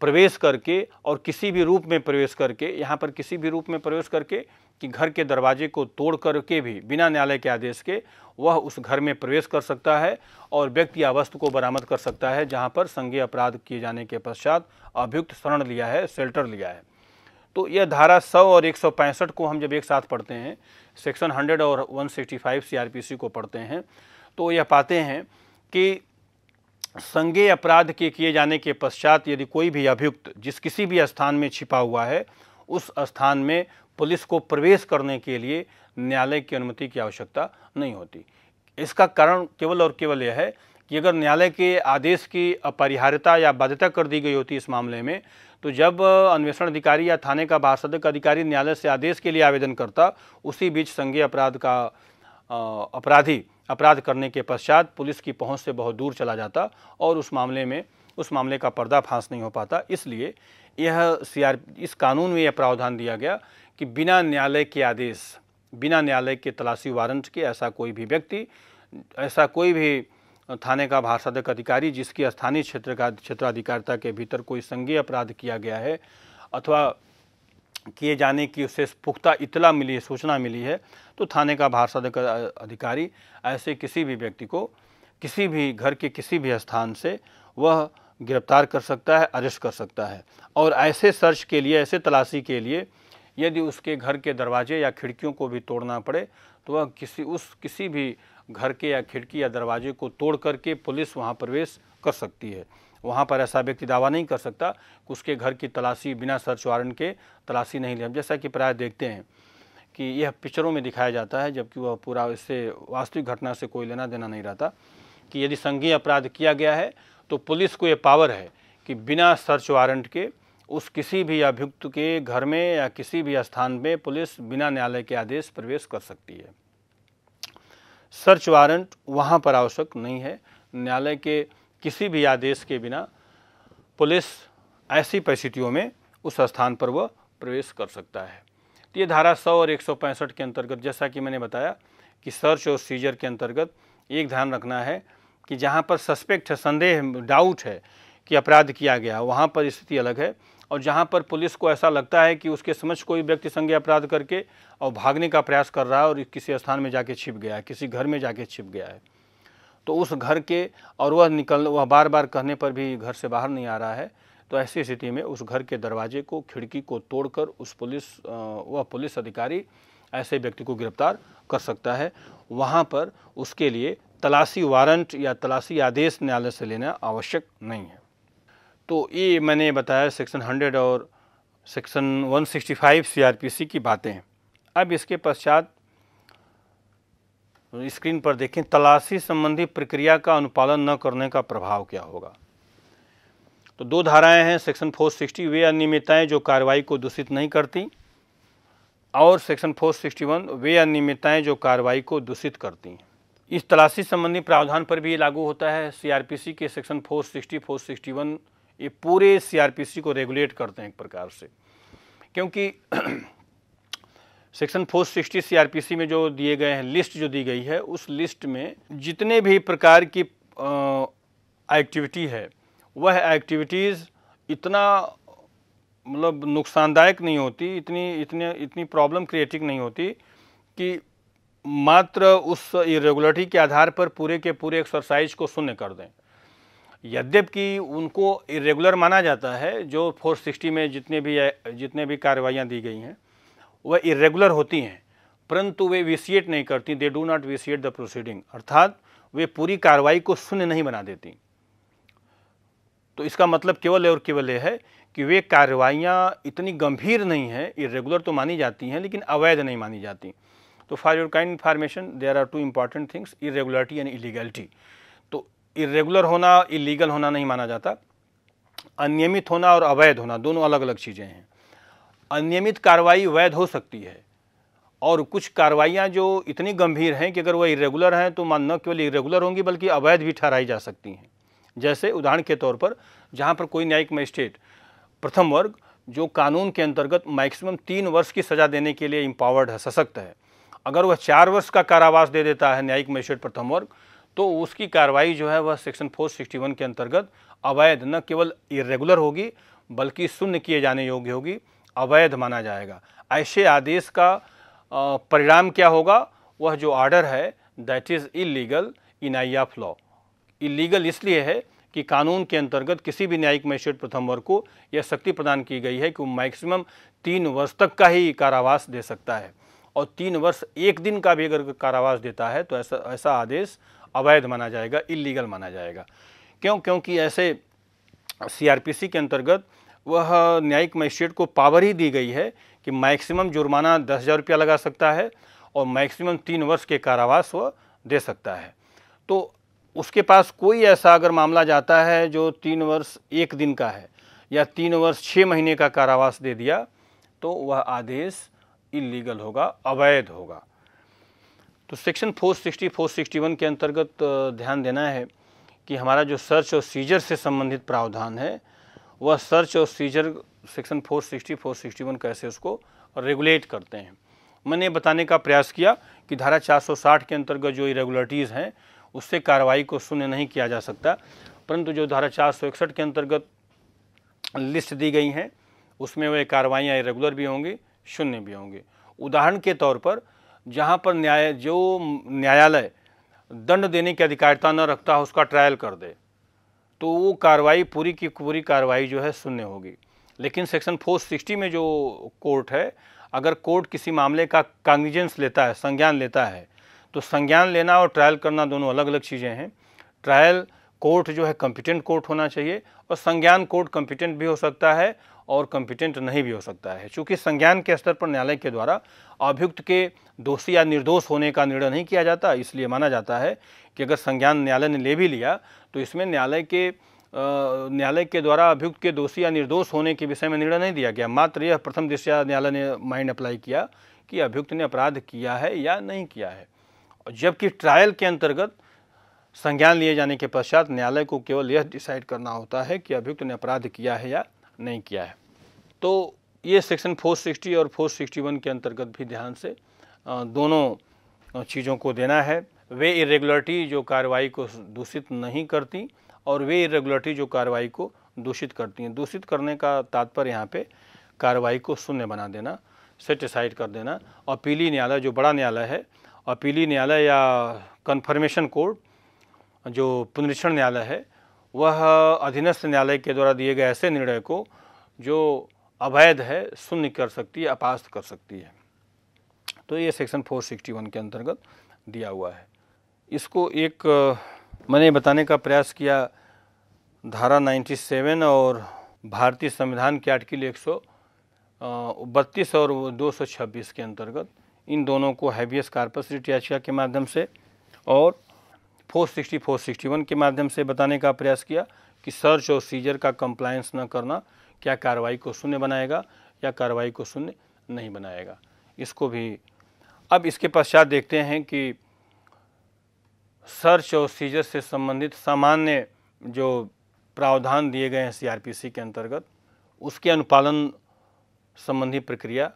प्रवेश करके और किसी भी रूप में प्रवेश करके यहाँ पर किसी भी रूप में प्रवेश करके कि घर के दरवाजे को तोड़ करके भी बिना न्यायालय के आदेश के वह उस घर में प्रवेश कर सकता है और व्यक्ति या वस्तु को बरामद कर सकता है जहां पर संज्ञेय अपराध किए जाने के पश्चात अभियुक्त शरण लिया है शेल्टर लिया है तो यह धारा 100 और 165 को हम जब एक साथ पढ़ते हैं सेक्शन 100 और 165 सीआरपीसी को पढ़ते हैं तो यह पाते हैं कि संज्ञेय अपराध के किए जाने के पश्चात यदि कोई भी अभियुक्त जिस किसी भी स्थान में छिपा हुआ है उस स्थान में पुलिस को प्रवेश करने के लिए न्यायालय की अनुमति की आवश्यकता नहीं होती इसका कारण केवल और केवल यह है कि अगर न्यायालय के आदेश की अपरिहार्यता या बाध्यता कर दी गई होती इस मामले में तो जब अन्वेषण अधिकारी या थाने का भाषाधक अधिकारी न्यायालय से आदेश के लिए आवेदन करता उसी बीच संज्ञेय अपराध का अपराधी अपराध करने के पश्चात पुलिस की पहुंच से बहुत दूर चला जाता और उस मामले में उस मामले का पर्दाफाश नहीं हो पाता इसलिए यह सीआर इस कानून में यह प्रावधान दिया गया कि बिना न्यायालय के आदेश बिना न्यायालय के तलाशी वारंट के ऐसा कोई भी व्यक्ति ऐसा कोई भी थाने का भारसाधक अधिकारी जिसकी स्थानीय क्षेत्र का क्षेत्राधिकारिता के भीतर कोई संघीय अपराध किया गया है अथवा किए जाने की उससे पुख्ता इतला मिली है सूचना मिली है तो थाने का भारसाधक अधिकारी ऐसे किसी भी व्यक्ति को किसी भी घर के किसी भी स्थान से वह गिरफ्तार कर सकता है अरेस्ट कर सकता है और ऐसे सर्च के लिए ऐसे तलाशी के लिए यदि उसके घर के दरवाजे या खिड़कियों को भी तोड़ना पड़े तो वह किसी उस किसी भी घर के या खिड़की या दरवाजे को तोड़ करके पुलिस वहाँ प्रवेश कर सकती है वहाँ पर ऐसा व्यक्ति दावा नहीं कर सकता कि उसके घर की तलाशी बिना सर्च वारंट के तलाशी नहीं ले जैसा कि प्राय देखते हैं कि यह पिक्चरों में दिखाया जाता है जबकि वह पूरा इससे वास्तविक घटना से कोई लेना देना नहीं रहता कि यदि संघीय अपराध किया गया है तो पुलिस को ये पावर है कि बिना सर्च वारंट के उस किसी भी अभियुक्त के घर में या किसी भी स्थान में पुलिस बिना न्यायालय के आदेश प्रवेश कर सकती है सर्च वारंट वहाँ पर आवश्यक नहीं है न्यायालय के किसी भी आदेश के बिना पुलिस ऐसी परिस्थितियों में उस स्थान पर वह प्रवेश कर सकता है तो ये धारा 100 और 165 के अंतर्गत जैसा कि मैंने बताया कि सर्च और सीजर के अंतर्गत एक ध्यान रखना है कि जहाँ पर सस्पेक्ट है संदेह डाउट है कि अपराध किया गया वहाँ पर स्थिति अलग है और जहाँ पर पुलिस को ऐसा लगता है कि उसके समझ कोई व्यक्ति संज्ञा अपराध करके और भागने का प्रयास कर रहा है और किसी स्थान में जाके छिप गया है किसी घर में जाके छिप गया है तो उस घर के और वह निकल वह बार बार कहने पर भी घर से बाहर नहीं आ रहा है तो ऐसी स्थिति में उस घर के दरवाजे को खिड़की को तोड़कर उस पुलिस वह पुलिस अधिकारी ऐसे व्यक्ति को गिरफ्तार कर सकता है वहाँ पर उसके लिए तलाशी वारंट या तलाशी आदेश न्यायालय से लेना आवश्यक नहीं है तो ये मैंने बताया सेक्शन 100 और सेक्शन 165 सीआरपीसी की बातें हैं अब इसके पश्चात स्क्रीन पर देखें तलाशी संबंधी प्रक्रिया का अनुपालन न करने का प्रभाव क्या होगा तो दो धाराएं हैं सेक्शन 460 वे अनियमितताएँ जो कार्रवाई को दूषित नहीं करती और सेक्शन 461 वे अनियमितताएँ जो कार्रवाई को दूषित करती हैं इस तलाशी संबंधी प्रावधान पर भी ये लागू होता है सीआरपीसी के सेक्शन 460, वन ये पूरे सीआरपीसी को रेगुलेट करते हैं एक प्रकार से क्योंकि (clears throat) सेक्शन 460 सीआरपीसी में जो दिए गए हैं लिस्ट जो दी गई है उस लिस्ट में जितने भी प्रकार की एक्टिविटी है वह एक्टिविटीज़ इतना मतलब नुकसानदायक नहीं होती इतनी इतने इतनी प्रॉब्लम क्रिएटिंग नहीं होती कि मात्र उस इरेगुलरिटी के आधार पर पूरे के पूरे एक्सरसाइज को शून्य कर दें यद्यप कि उनको इरेगुलर माना जाता है जो 460 में जितने भी जितने भी कार्रवाइयाँ दी गई हैं वह इरेगुलर होती हैं परंतु वे विसिएट नहीं करती they do not vitiate the proceeding अर्थात वे पूरी कार्रवाई को शून्य नहीं बना देती तो इसका मतलब केवल और केवल यह है कि वे कार्रवाइयाँ इतनी गंभीर नहीं हैं इरेगुलर तो मानी जाती हैं लेकिन अवैध नहीं मानी जाती तो for your kind information there are two important things irregularity and illegality तो इरेगुलर होना इलीगल होना नहीं माना जाता अनियमित होना और अवैध होना दोनों अलग अलग चीज़ें हैं अनियमित कार्रवाई वैध हो सकती है और कुछ कार्रवाइयाँ जो इतनी गंभीर हैं कि अगर वह इरेगुलर हैं तो मान न केवल इरेगुलर होंगी बल्कि अवैध भी ठहराई जा सकती हैं जैसे उदाहरण के तौर पर जहाँ पर कोई न्यायिक मजिस्ट्रेट प्रथम वर्ग जो कानून के अंतर्गत मैक्सिमम तीन वर्ष की सज़ा देने के लिए इम्पावर्ड है सशक्त है अगर वह चार वर्ष का कारावास दे देता है न्यायिक मजिस्ट्रेट प्रथम वर्ग तो उसकी कार्रवाई जो है वह सेक्शन फोर सिक्सटी वन के अंतर्गत अवैध न केवल इरेगुलर होगी बल्कि शून्य किए जाने योग्य होगी अवैध माना जाएगा ऐसे आदेश का परिणाम क्या होगा वह जो आर्डर है that is illegal in eye of law illegal इसलिए है कि कानून के अंतर्गत किसी भी न्यायिक मजिस्ट्रेट प्रथम वर्ग को यह शक्ति प्रदान की गई है कि वो मैक्सिमम तीन वर्ष तक का ही कारावास दे सकता है और तीन वर्ष एक दिन का भी अगर कारावास देता है तो ऐसा ऐसा आदेश अवैध माना जाएगा इलीगल माना जाएगा क्यों क्योंकि ऐसे सीआरपीसी के अंतर्गत वह न्यायिक मजिस्ट्रेट को पावर ही दी गई है कि मैक्सिमम जुर्माना दस हज़ार रुपया लगा सकता है और मैक्सिमम तीन वर्ष के कारावास वह दे सकता है तो उसके पास कोई ऐसा अगर मामला जाता है जो तीन वर्ष एक दिन का है या तीन वर्ष छः महीने का कारावास दे दिया तो वह आदेश इलीगल होगा अवैध होगा तो सेक्शन 460 461 के अंतर्गत ध्यान देना है कि हमारा जो सर्च और सीजर से संबंधित प्रावधान है वह सर्च और सीजर सेक्शन 460 461 कैसे उसको रेगुलेट करते हैं मैंने बताने का प्रयास किया कि धारा 460 के अंतर्गत जो इरेगुलरिटीज़ हैं उससे कार्रवाई को शून्य नहीं किया जा सकता परंतु जो धारा इकसठ के अंतर्गत लिस्ट दी गई हैं उसमें वे कार्रवाइयाँ इरेगुलर भी होंगी शून्य भी होंगे उदाहरण के तौर पर जहाँ पर न्याय जो न्यायालय दंड देने की अधिकारिता न रखता है उसका ट्रायल कर दे तो वो कार्रवाई पूरी की पूरी कार्रवाई जो है शून्य होगी लेकिन सेक्शन फोर सिक्सटी में जो कोर्ट है अगर कोर्ट किसी मामले का कांगजेंस लेता है संज्ञान लेता है तो संज्ञान लेना और ट्रायल करना दोनों अलग अलग चीज़ें हैं ट्रायल कोर्ट जो है कम्पिटेंट कोर्ट होना चाहिए और संज्ञान कोर्ट कम्पिटेंट भी हो सकता है और कम्पिटेंट नहीं भी हो सकता है चूँकि संज्ञान के स्तर पर न्यायालय के द्वारा अभियुक्त के दोषी या निर्दोष होने का निर्णय नहीं किया जाता इसलिए माना जाता है कि अगर संज्ञान न्यायालय ने ले भी लिया तो इसमें न्यायालय के न्यायालय के द्वारा अभियुक्त के दोषी या निर्दोष होने के विषय में निर्णय नहीं दिया गया मात्र यह प्रथम दृष्टया न्यायालय ने माइंड अप्लाई किया कि अभियुक्त ने अपराध किया है या नहीं किया है जबकि ट्रायल के अंतर्गत संज्ञान लिए जाने के पश्चात न्यायालय को केवल यह डिसाइड करना होता है कि अभियुक्त ने अपराध किया है या नहीं किया है तो ये सेक्शन 460 और 461 के अंतर्गत भी ध्यान से दोनों चीज़ों को देना है वे इरेगुलरिटी जो कार्रवाई को दूषित नहीं करती और वे इरेगुलरिटी जो कार्रवाई को दूषित करती हैं दूषित करने का तात्पर्य यहाँ पे कार्रवाई को शून्य बना देना सेटिसाइड कर देना अपीली न्यायालय जो बड़ा न्यायालय है अपीली न्यायालय या कन्फर्मेशन कोर्ट जो पुनरीक्षण न्यायालय है वह अधीनस्थ न्यायालय के द्वारा दिए गए ऐसे निर्णय को जो अवैध है शून्य कर सकती है अपास्त कर सकती है तो ये सेक्शन 461 के अंतर्गत दिया हुआ है इसको एक मैंने बताने का प्रयास किया धारा 97 और भारतीय संविधान के आर्टिकल एक सौ बत्तीस और 226 के अंतर्गत इन दोनों को हैवियस कार्पस रिट याचिका के माध्यम से और सिक्सटी वन के माध्यम से बताने का प्रयास किया कि सर्च और सीजर का कंप्लायंस न करना क्या कार्रवाई को शून्य बनाएगा या कार्रवाई को शून्य नहीं बनाएगा इसको भी अब इसके पश्चात देखते हैं कि सर्च और सीजर से संबंधित सामान्य जो प्रावधान दिए गए हैं सीआरपीसी के अंतर्गत उसके अनुपालन संबंधी प्रक्रिया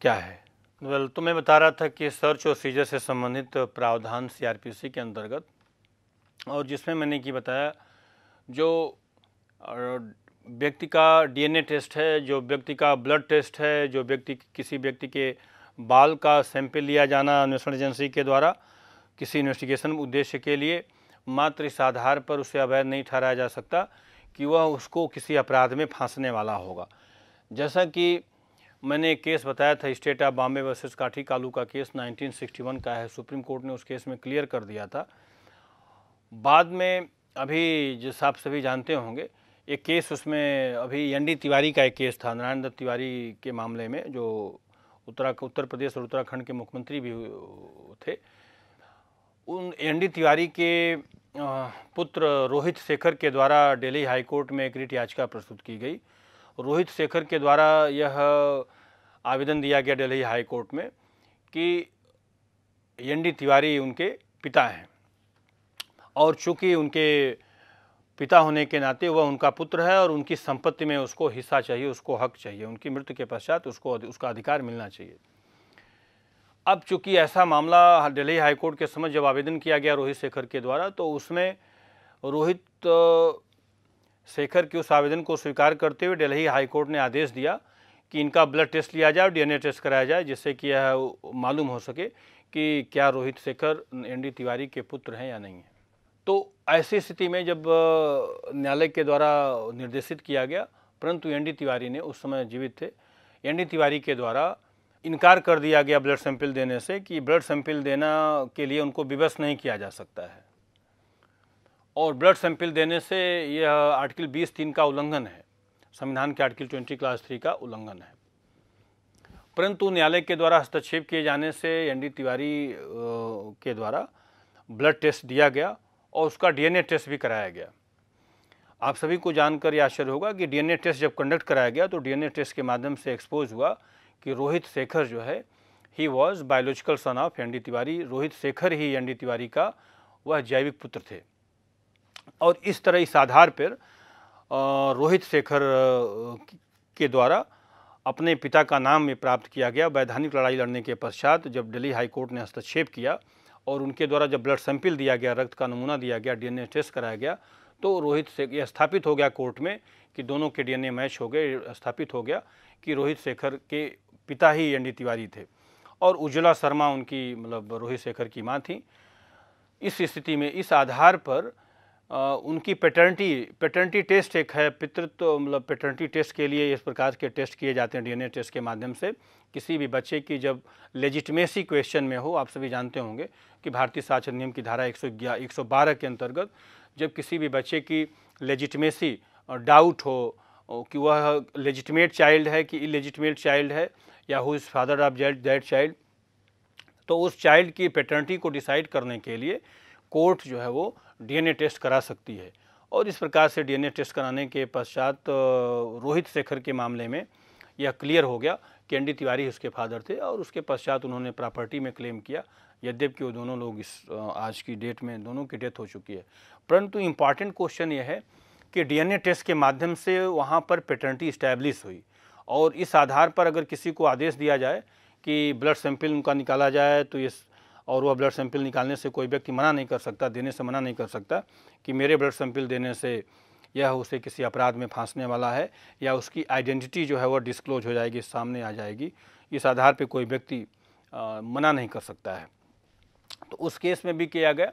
क्या है वेल तो मैं बता रहा था कि सर्च और सीजर से संबंधित प्रावधान सीआरपीसी के अंतर्गत और जिसमें मैंने कि बताया जो व्यक्ति का डीएनए टेस्ट है जो व्यक्ति का ब्लड टेस्ट है जो व्यक्ति किसी व्यक्ति के बाल का सैंपल लिया जाना अन्वेषण एजेंसी के द्वारा किसी इन्वेस्टिगेशन उद्देश्य के लिए मात्र इस आधार पर उसे अवैध नहीं ठहराया जा सकता कि वह उसको किसी अपराध में फांसने वाला होगा जैसा कि मैंने एक केस बताया था स्टेट ऑफ बॉम्बे वर्सेस काठी कालू का केस 1961 का है सुप्रीम कोर्ट ने उस केस में क्लियर कर दिया था बाद में अभी जिस आप सभी जानते होंगे एक केस उसमें अभी एन तिवारी का एक केस था नारायण दत्त तिवारी के मामले में जो उत्तरा उत्तर प्रदेश और उत्तराखंड के मुख्यमंत्री भी थे उन एन तिवारी के पुत्र रोहित शेखर के द्वारा डेली हाईकोर्ट में एक रिट याचिका प्रस्तुत की गई रोहित शेखर के द्वारा यह आवेदन दिया गया दिल्ली हाई कोर्ट में कि एन डी तिवारी उनके पिता हैं और चूंकि उनके पिता होने के नाते वह उनका पुत्र है और उनकी संपत्ति में उसको हिस्सा चाहिए उसको हक चाहिए उनकी मृत्यु के पश्चात उसको उसका अधिकार मिलना चाहिए अब चूंकि ऐसा मामला दिल्ली हाईकोर्ट के समझ जब आवेदन किया गया रोहित शेखर के द्वारा तो उसमें रोहित शेखर के उस आवेदन को स्वीकार करते हुए दिल्ली हाईकोर्ट ने आदेश दिया कि इनका ब्लड टेस्ट लिया जाए और डीएनए टेस्ट कराया जाए जिससे कि यह मालूम हो सके कि क्या रोहित शेखर एनडी तिवारी के पुत्र हैं या नहीं हैं तो ऐसी स्थिति में जब न्यायालय के द्वारा निर्देशित किया गया परंतु एनडी तिवारी ने उस समय जीवित थे एनडी तिवारी के द्वारा इनकार कर दिया गया ब्लड सैंपल देने से कि ब्लड सैंपल देना के लिए उनको विवश नहीं किया जा सकता है और ब्लड सैंपल देने से यह आर्टिकल बीस तीन का उल्लंघन है संविधान के आर्टिकल ट्वेंटी क्लास थ्री का उल्लंघन है परंतु न्यायालय के द्वारा हस्तक्षेप किए जाने से एन डी तिवारी के द्वारा ब्लड टेस्ट दिया गया और उसका डीएनए टेस्ट भी कराया गया आप सभी को जानकर यह आश्चर्य होगा कि डीएनए टेस्ट जब कंडक्ट कराया गया तो डीएनए टेस्ट के माध्यम से एक्सपोज हुआ कि रोहित शेखर जो है he was biological son of N D Tiwari Rohit Shekhar ही एन डी तिवारी का वह जैविक पुत्र थे और इस तरह इस आधार पर रोहित शेखर के द्वारा अपने पिता का नाम में प्राप्त किया गया वैधानिक लड़ाई लड़ने के पश्चात जब दिल्ली हाईकोर्ट ने हस्तक्षेप किया और उनके द्वारा जब ब्लड सैंपल दिया गया रक्त का नमूना दिया गया डीएनए टेस्ट कराया गया तो रोहित शेखर यह स्थापित हो गया कोर्ट में कि दोनों के डीएनए मैच हो गए स्थापित हो गया कि रोहित शेखर के पिता ही एन तिवारी थे और उज्ज्वला शर्मा उनकी मतलब रोहित शेखर की माँ थी इस स्थिति में इस आधार पर आ, उनकी पेटर्निटी पेटर्निटी टेस्ट एक है पितृत्व तो, मतलब पेटर्निटी टेस्ट के लिए इस प्रकार के टेस्ट किए जाते हैं डीएनए टेस्ट के माध्यम से किसी भी बच्चे की जब लेजिटमेसी क्वेश्चन में हो आप सभी जानते होंगे कि भारतीय साक्षर नियम की धारा 111 112 के अंतर्गत जब किसी भी बच्चे की लेजिटमेसी डाउट हो कि वह लेजिटमेट चाइल्ड है कि इलेजिटमेट चाइल्ड है या who is father of that child तो उस चाइल्ड की पेटर्निटी को डिसाइड करने के लिए कोर्ट जो है वो डीएनए टेस्ट करा सकती है और इस प्रकार से डीएनए टेस्ट कराने के पश्चात रोहित शेखर के मामले में यह क्लियर हो गया कि एन तिवारी उसके फादर थे और उसके पश्चात उन्होंने प्रॉपर्टी में क्लेम किया यद्यप कि वो दोनों लोग इस आज की डेट में दोनों की डेथ हो चुकी है परंतु इम्पॉर्टेंट क्वेश्चन यह है कि डीएनए टेस्ट के माध्यम से वहाँ पर पेटर्निटी इस्टेब्लिश हुई और इस आधार पर अगर किसी को आदेश दिया जाए कि ब्लड सैंपल उनका निकाला जाए तो इस और वह ब्लड सैंपल निकालने से कोई व्यक्ति मना नहीं कर सकता देने से मना नहीं कर सकता कि मेरे ब्लड सैंपल देने से यह उसे किसी अपराध में फांसने वाला है या उसकी आइडेंटिटी जो है वह डिस्क्लोज हो जाएगी सामने आ जाएगी इस आधार पर कोई व्यक्ति मना नहीं कर सकता है तो उस केस में भी किया गया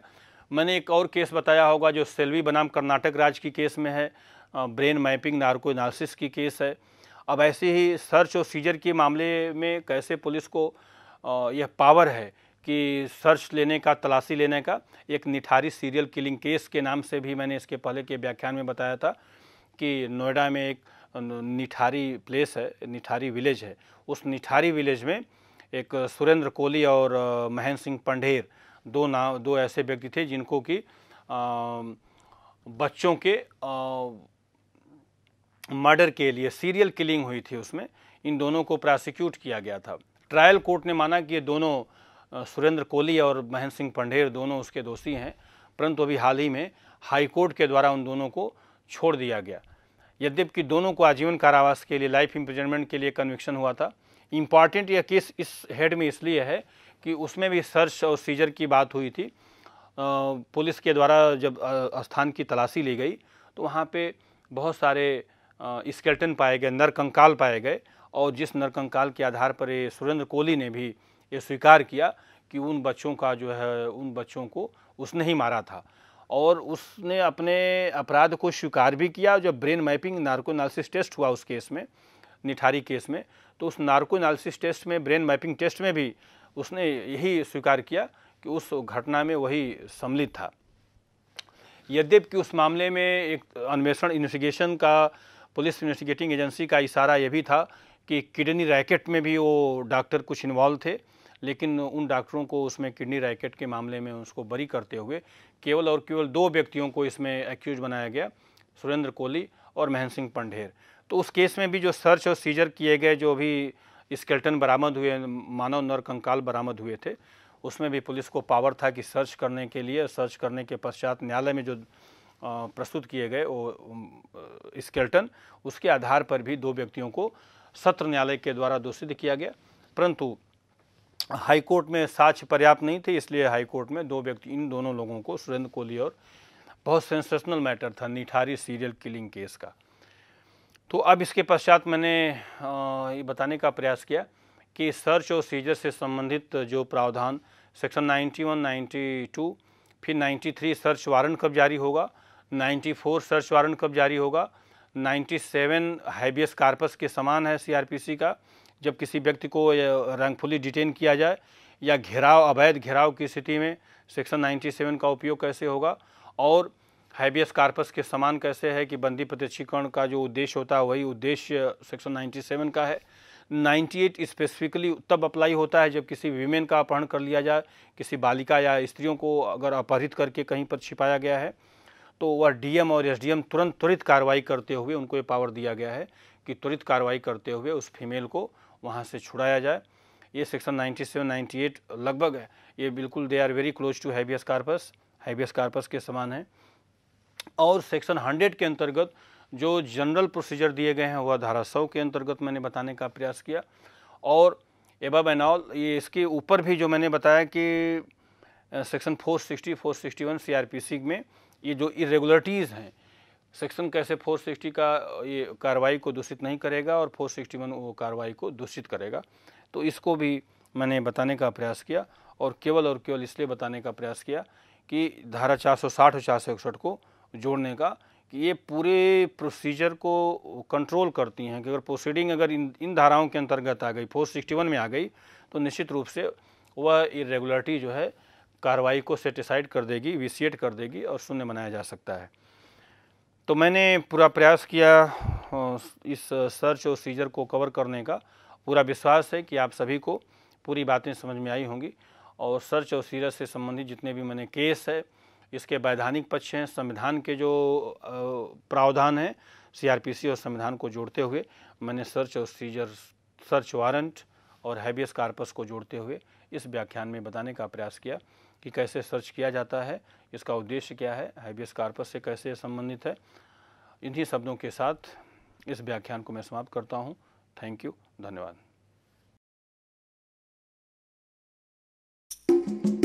मैंने एक और केस बताया होगा जो सेल्वी बनाम कर्नाटक राज्य की केस में है ब्रेन मैपिंग नार्को एनालिसिस की केस है अब ऐसे ही सर्च और सीजर के मामले में कैसे पुलिस को यह पावर है कि सर्च लेने का तलाशी लेने का एक निठारी सीरियल किलिंग केस के नाम से भी मैंने इसके पहले के व्याख्यान में बताया था कि नोएडा में एक निठारी प्लेस है निठारी विलेज है उस निठारी विलेज में एक सुरेंद्र कोहली और महेंद्र सिंह पंडेर दो नाम दो ऐसे व्यक्ति थे जिनको कि बच्चों के मर्डर के लिए सीरियल किलिंग हुई थी उसमें इन दोनों को प्रोसिक्यूट किया गया था ट्रायल कोर्ट ने माना कि ये दोनों सुरेंद्र कोहली और महेंद्र सिंह पंडेर दोनों उसके दोषी हैं परंतु अभी हाल ही में हाईकोर्ट के द्वारा उन दोनों को छोड़ दिया गया यद्यपि दोनों को आजीवन कारावास के लिए लाइफ इम्प्रिजनमेंट के लिए कन्विक्शन हुआ था इम्पॉर्टेंट यह केस इस हेड में इसलिए है कि उसमें भी सर्च और सीजर की बात हुई थी पुलिस के द्वारा जब स्थान की तलाशी ली गई तो वहाँ पे बहुत सारे स्केल्टन पाए गए नरकंकाल पाए गए और जिस नरकंकाल के आधार पर ये सुरेंद्र कोहली ने भी ये स्वीकार किया कि उन बच्चों का जो है उन बच्चों को उसने ही मारा था और उसने अपने अपराध को स्वीकार भी किया जब ब्रेन मैपिंग नार्को टेस्ट हुआ उस केस में निठारी केस में तो उस नार्को टेस्ट में ब्रेन मैपिंग टेस्ट में भी उसने यही स्वीकार किया कि उस घटना में वही सम्मिलित था यद्यप कि उस मामले में एक अन्वेषण इन्वेस्टिगेशन का पुलिस इन्वेस्टिगेटिंग एजेंसी का इशारा यह भी था कि किडनी रैकेट में भी वो डॉक्टर कुछ इन्वॉल्व थे लेकिन उन डॉक्टरों को उसमें किडनी रैकेट के मामले में उसको बरी करते हुए केवल और केवल दो व्यक्तियों को इसमें एक्यूज बनाया गया सुरेंद्र कोहली और महेंद्र सिंह पंडेर तो उस केस में भी जो सर्च और सीजर किए गए जो भी स्केल्टन बरामद हुए मानव नर कंकाल बरामद हुए थे उसमें भी पुलिस को पावर था कि सर्च करने के लिए सर्च करने के पश्चात न्यायालय में जो प्रस्तुत किए गए वो स्केल्टन उसके आधार पर भी दो व्यक्तियों को सत्र न्यायालय के द्वारा दोषित किया गया परंतु हाईकोर्ट में साक्ष्य पर्याप्त नहीं थे इसलिए हाईकोर्ट में दो व्यक्ति इन दोनों लोगों को सुरेंद्र कोहली और बहुत सेंसेशनल मैटर था निठारी सीरियल किलिंग केस का तो अब इसके पश्चात मैंने ये बताने का प्रयास किया कि सर्च और सीजर से संबंधित जो प्रावधान सेक्शन 91, 92, फिर 93 सर्च वारंट कब जारी होगा 94 सर्च वारंट कब जारी होगा 97 हैबियस कार्पस के समान है सीआरपीसी का जब किसी व्यक्ति को रैंकफुली डिटेन किया जाए या घेराव अवैध घेराव की स्थिति में सेक्शन 97 का उपयोग कैसे होगा और हैबियस कार्पस के समान कैसे है कि बंदी प्रत्यक्षीकरण का जो उद्देश्य होता है वही उद्देश्य सेक्शन 97 का है 98 स्पेसिफिकली तब अप्लाई होता है जब किसी वीमेन का अपहरण कर लिया जाए किसी बालिका या स्त्रियों को अगर अपहरित करके कहीं पर छिपाया गया है तो वह डीएम और एसडीएम तुरंत त्वरित कार्रवाई करते हुए उनको ये पावर दिया गया है कि त्वरित कार्रवाई करते हुए उस फीमेल को वहाँ से छुड़ाया जाए ये सेक्शन 97, 98 लगभग है ये बिल्कुल they are very close to habeas corpus habeas corpus के समान है और सेक्शन 100 के अंतर्गत जो जनरल प्रोसीजर दिए गए हैं वह धारा सौ के अंतर्गत मैंने बताने का प्रयास किया और एबाब एनॉल ये इसके ऊपर भी जो मैंने बताया कि सेक्शन फोर सिक्सटी फोर में ये जो इरेगुलरिटीज़ हैं सेक्शन कैसे 460 का ये कार्रवाई को दूषित नहीं करेगा और 461 वो कार्रवाई को दूषित करेगा तो इसको भी मैंने बताने का प्रयास किया और केवल और केवल इसलिए बताने का प्रयास किया कि धारा 460 और चार को जोड़ने का कि ये पूरे प्रोसीजर को कंट्रोल करती हैं कि अगर प्रोसीडिंग अगर इन इन धाराओं के अंतर्गत आ गई 461 में आ गई तो निश्चित रूप से वह इरेगुलरिटी जो है कार्रवाई को सेटिसाइड कर देगी विसिएट कर देगी और शून्य बनाया जा सकता है तो मैंने पूरा प्रयास किया इस सर्च और सीजर को कवर करने का पूरा विश्वास है कि आप सभी को पूरी बातें समझ में आई होंगी और सर्च और सीजर से संबंधित जितने भी मैंने केस है इसके वैधानिक पक्ष हैं संविधान के जो प्रावधान हैं सीआरपीसी और संविधान को जोड़ते हुए मैंने सर्च और सीजर सर्च वारंट और हैबियस कार्पस को जोड़ते हुए इस व्याख्यान में बताने का प्रयास किया कि कैसे सर्च किया जाता है इसका उद्देश्य क्या है हाइबियस कार्पस से कैसे संबंधित है इन्हीं शब्दों के साथ इस व्याख्यान को मैं समाप्त करता हूँ थैंक यू धन्यवाद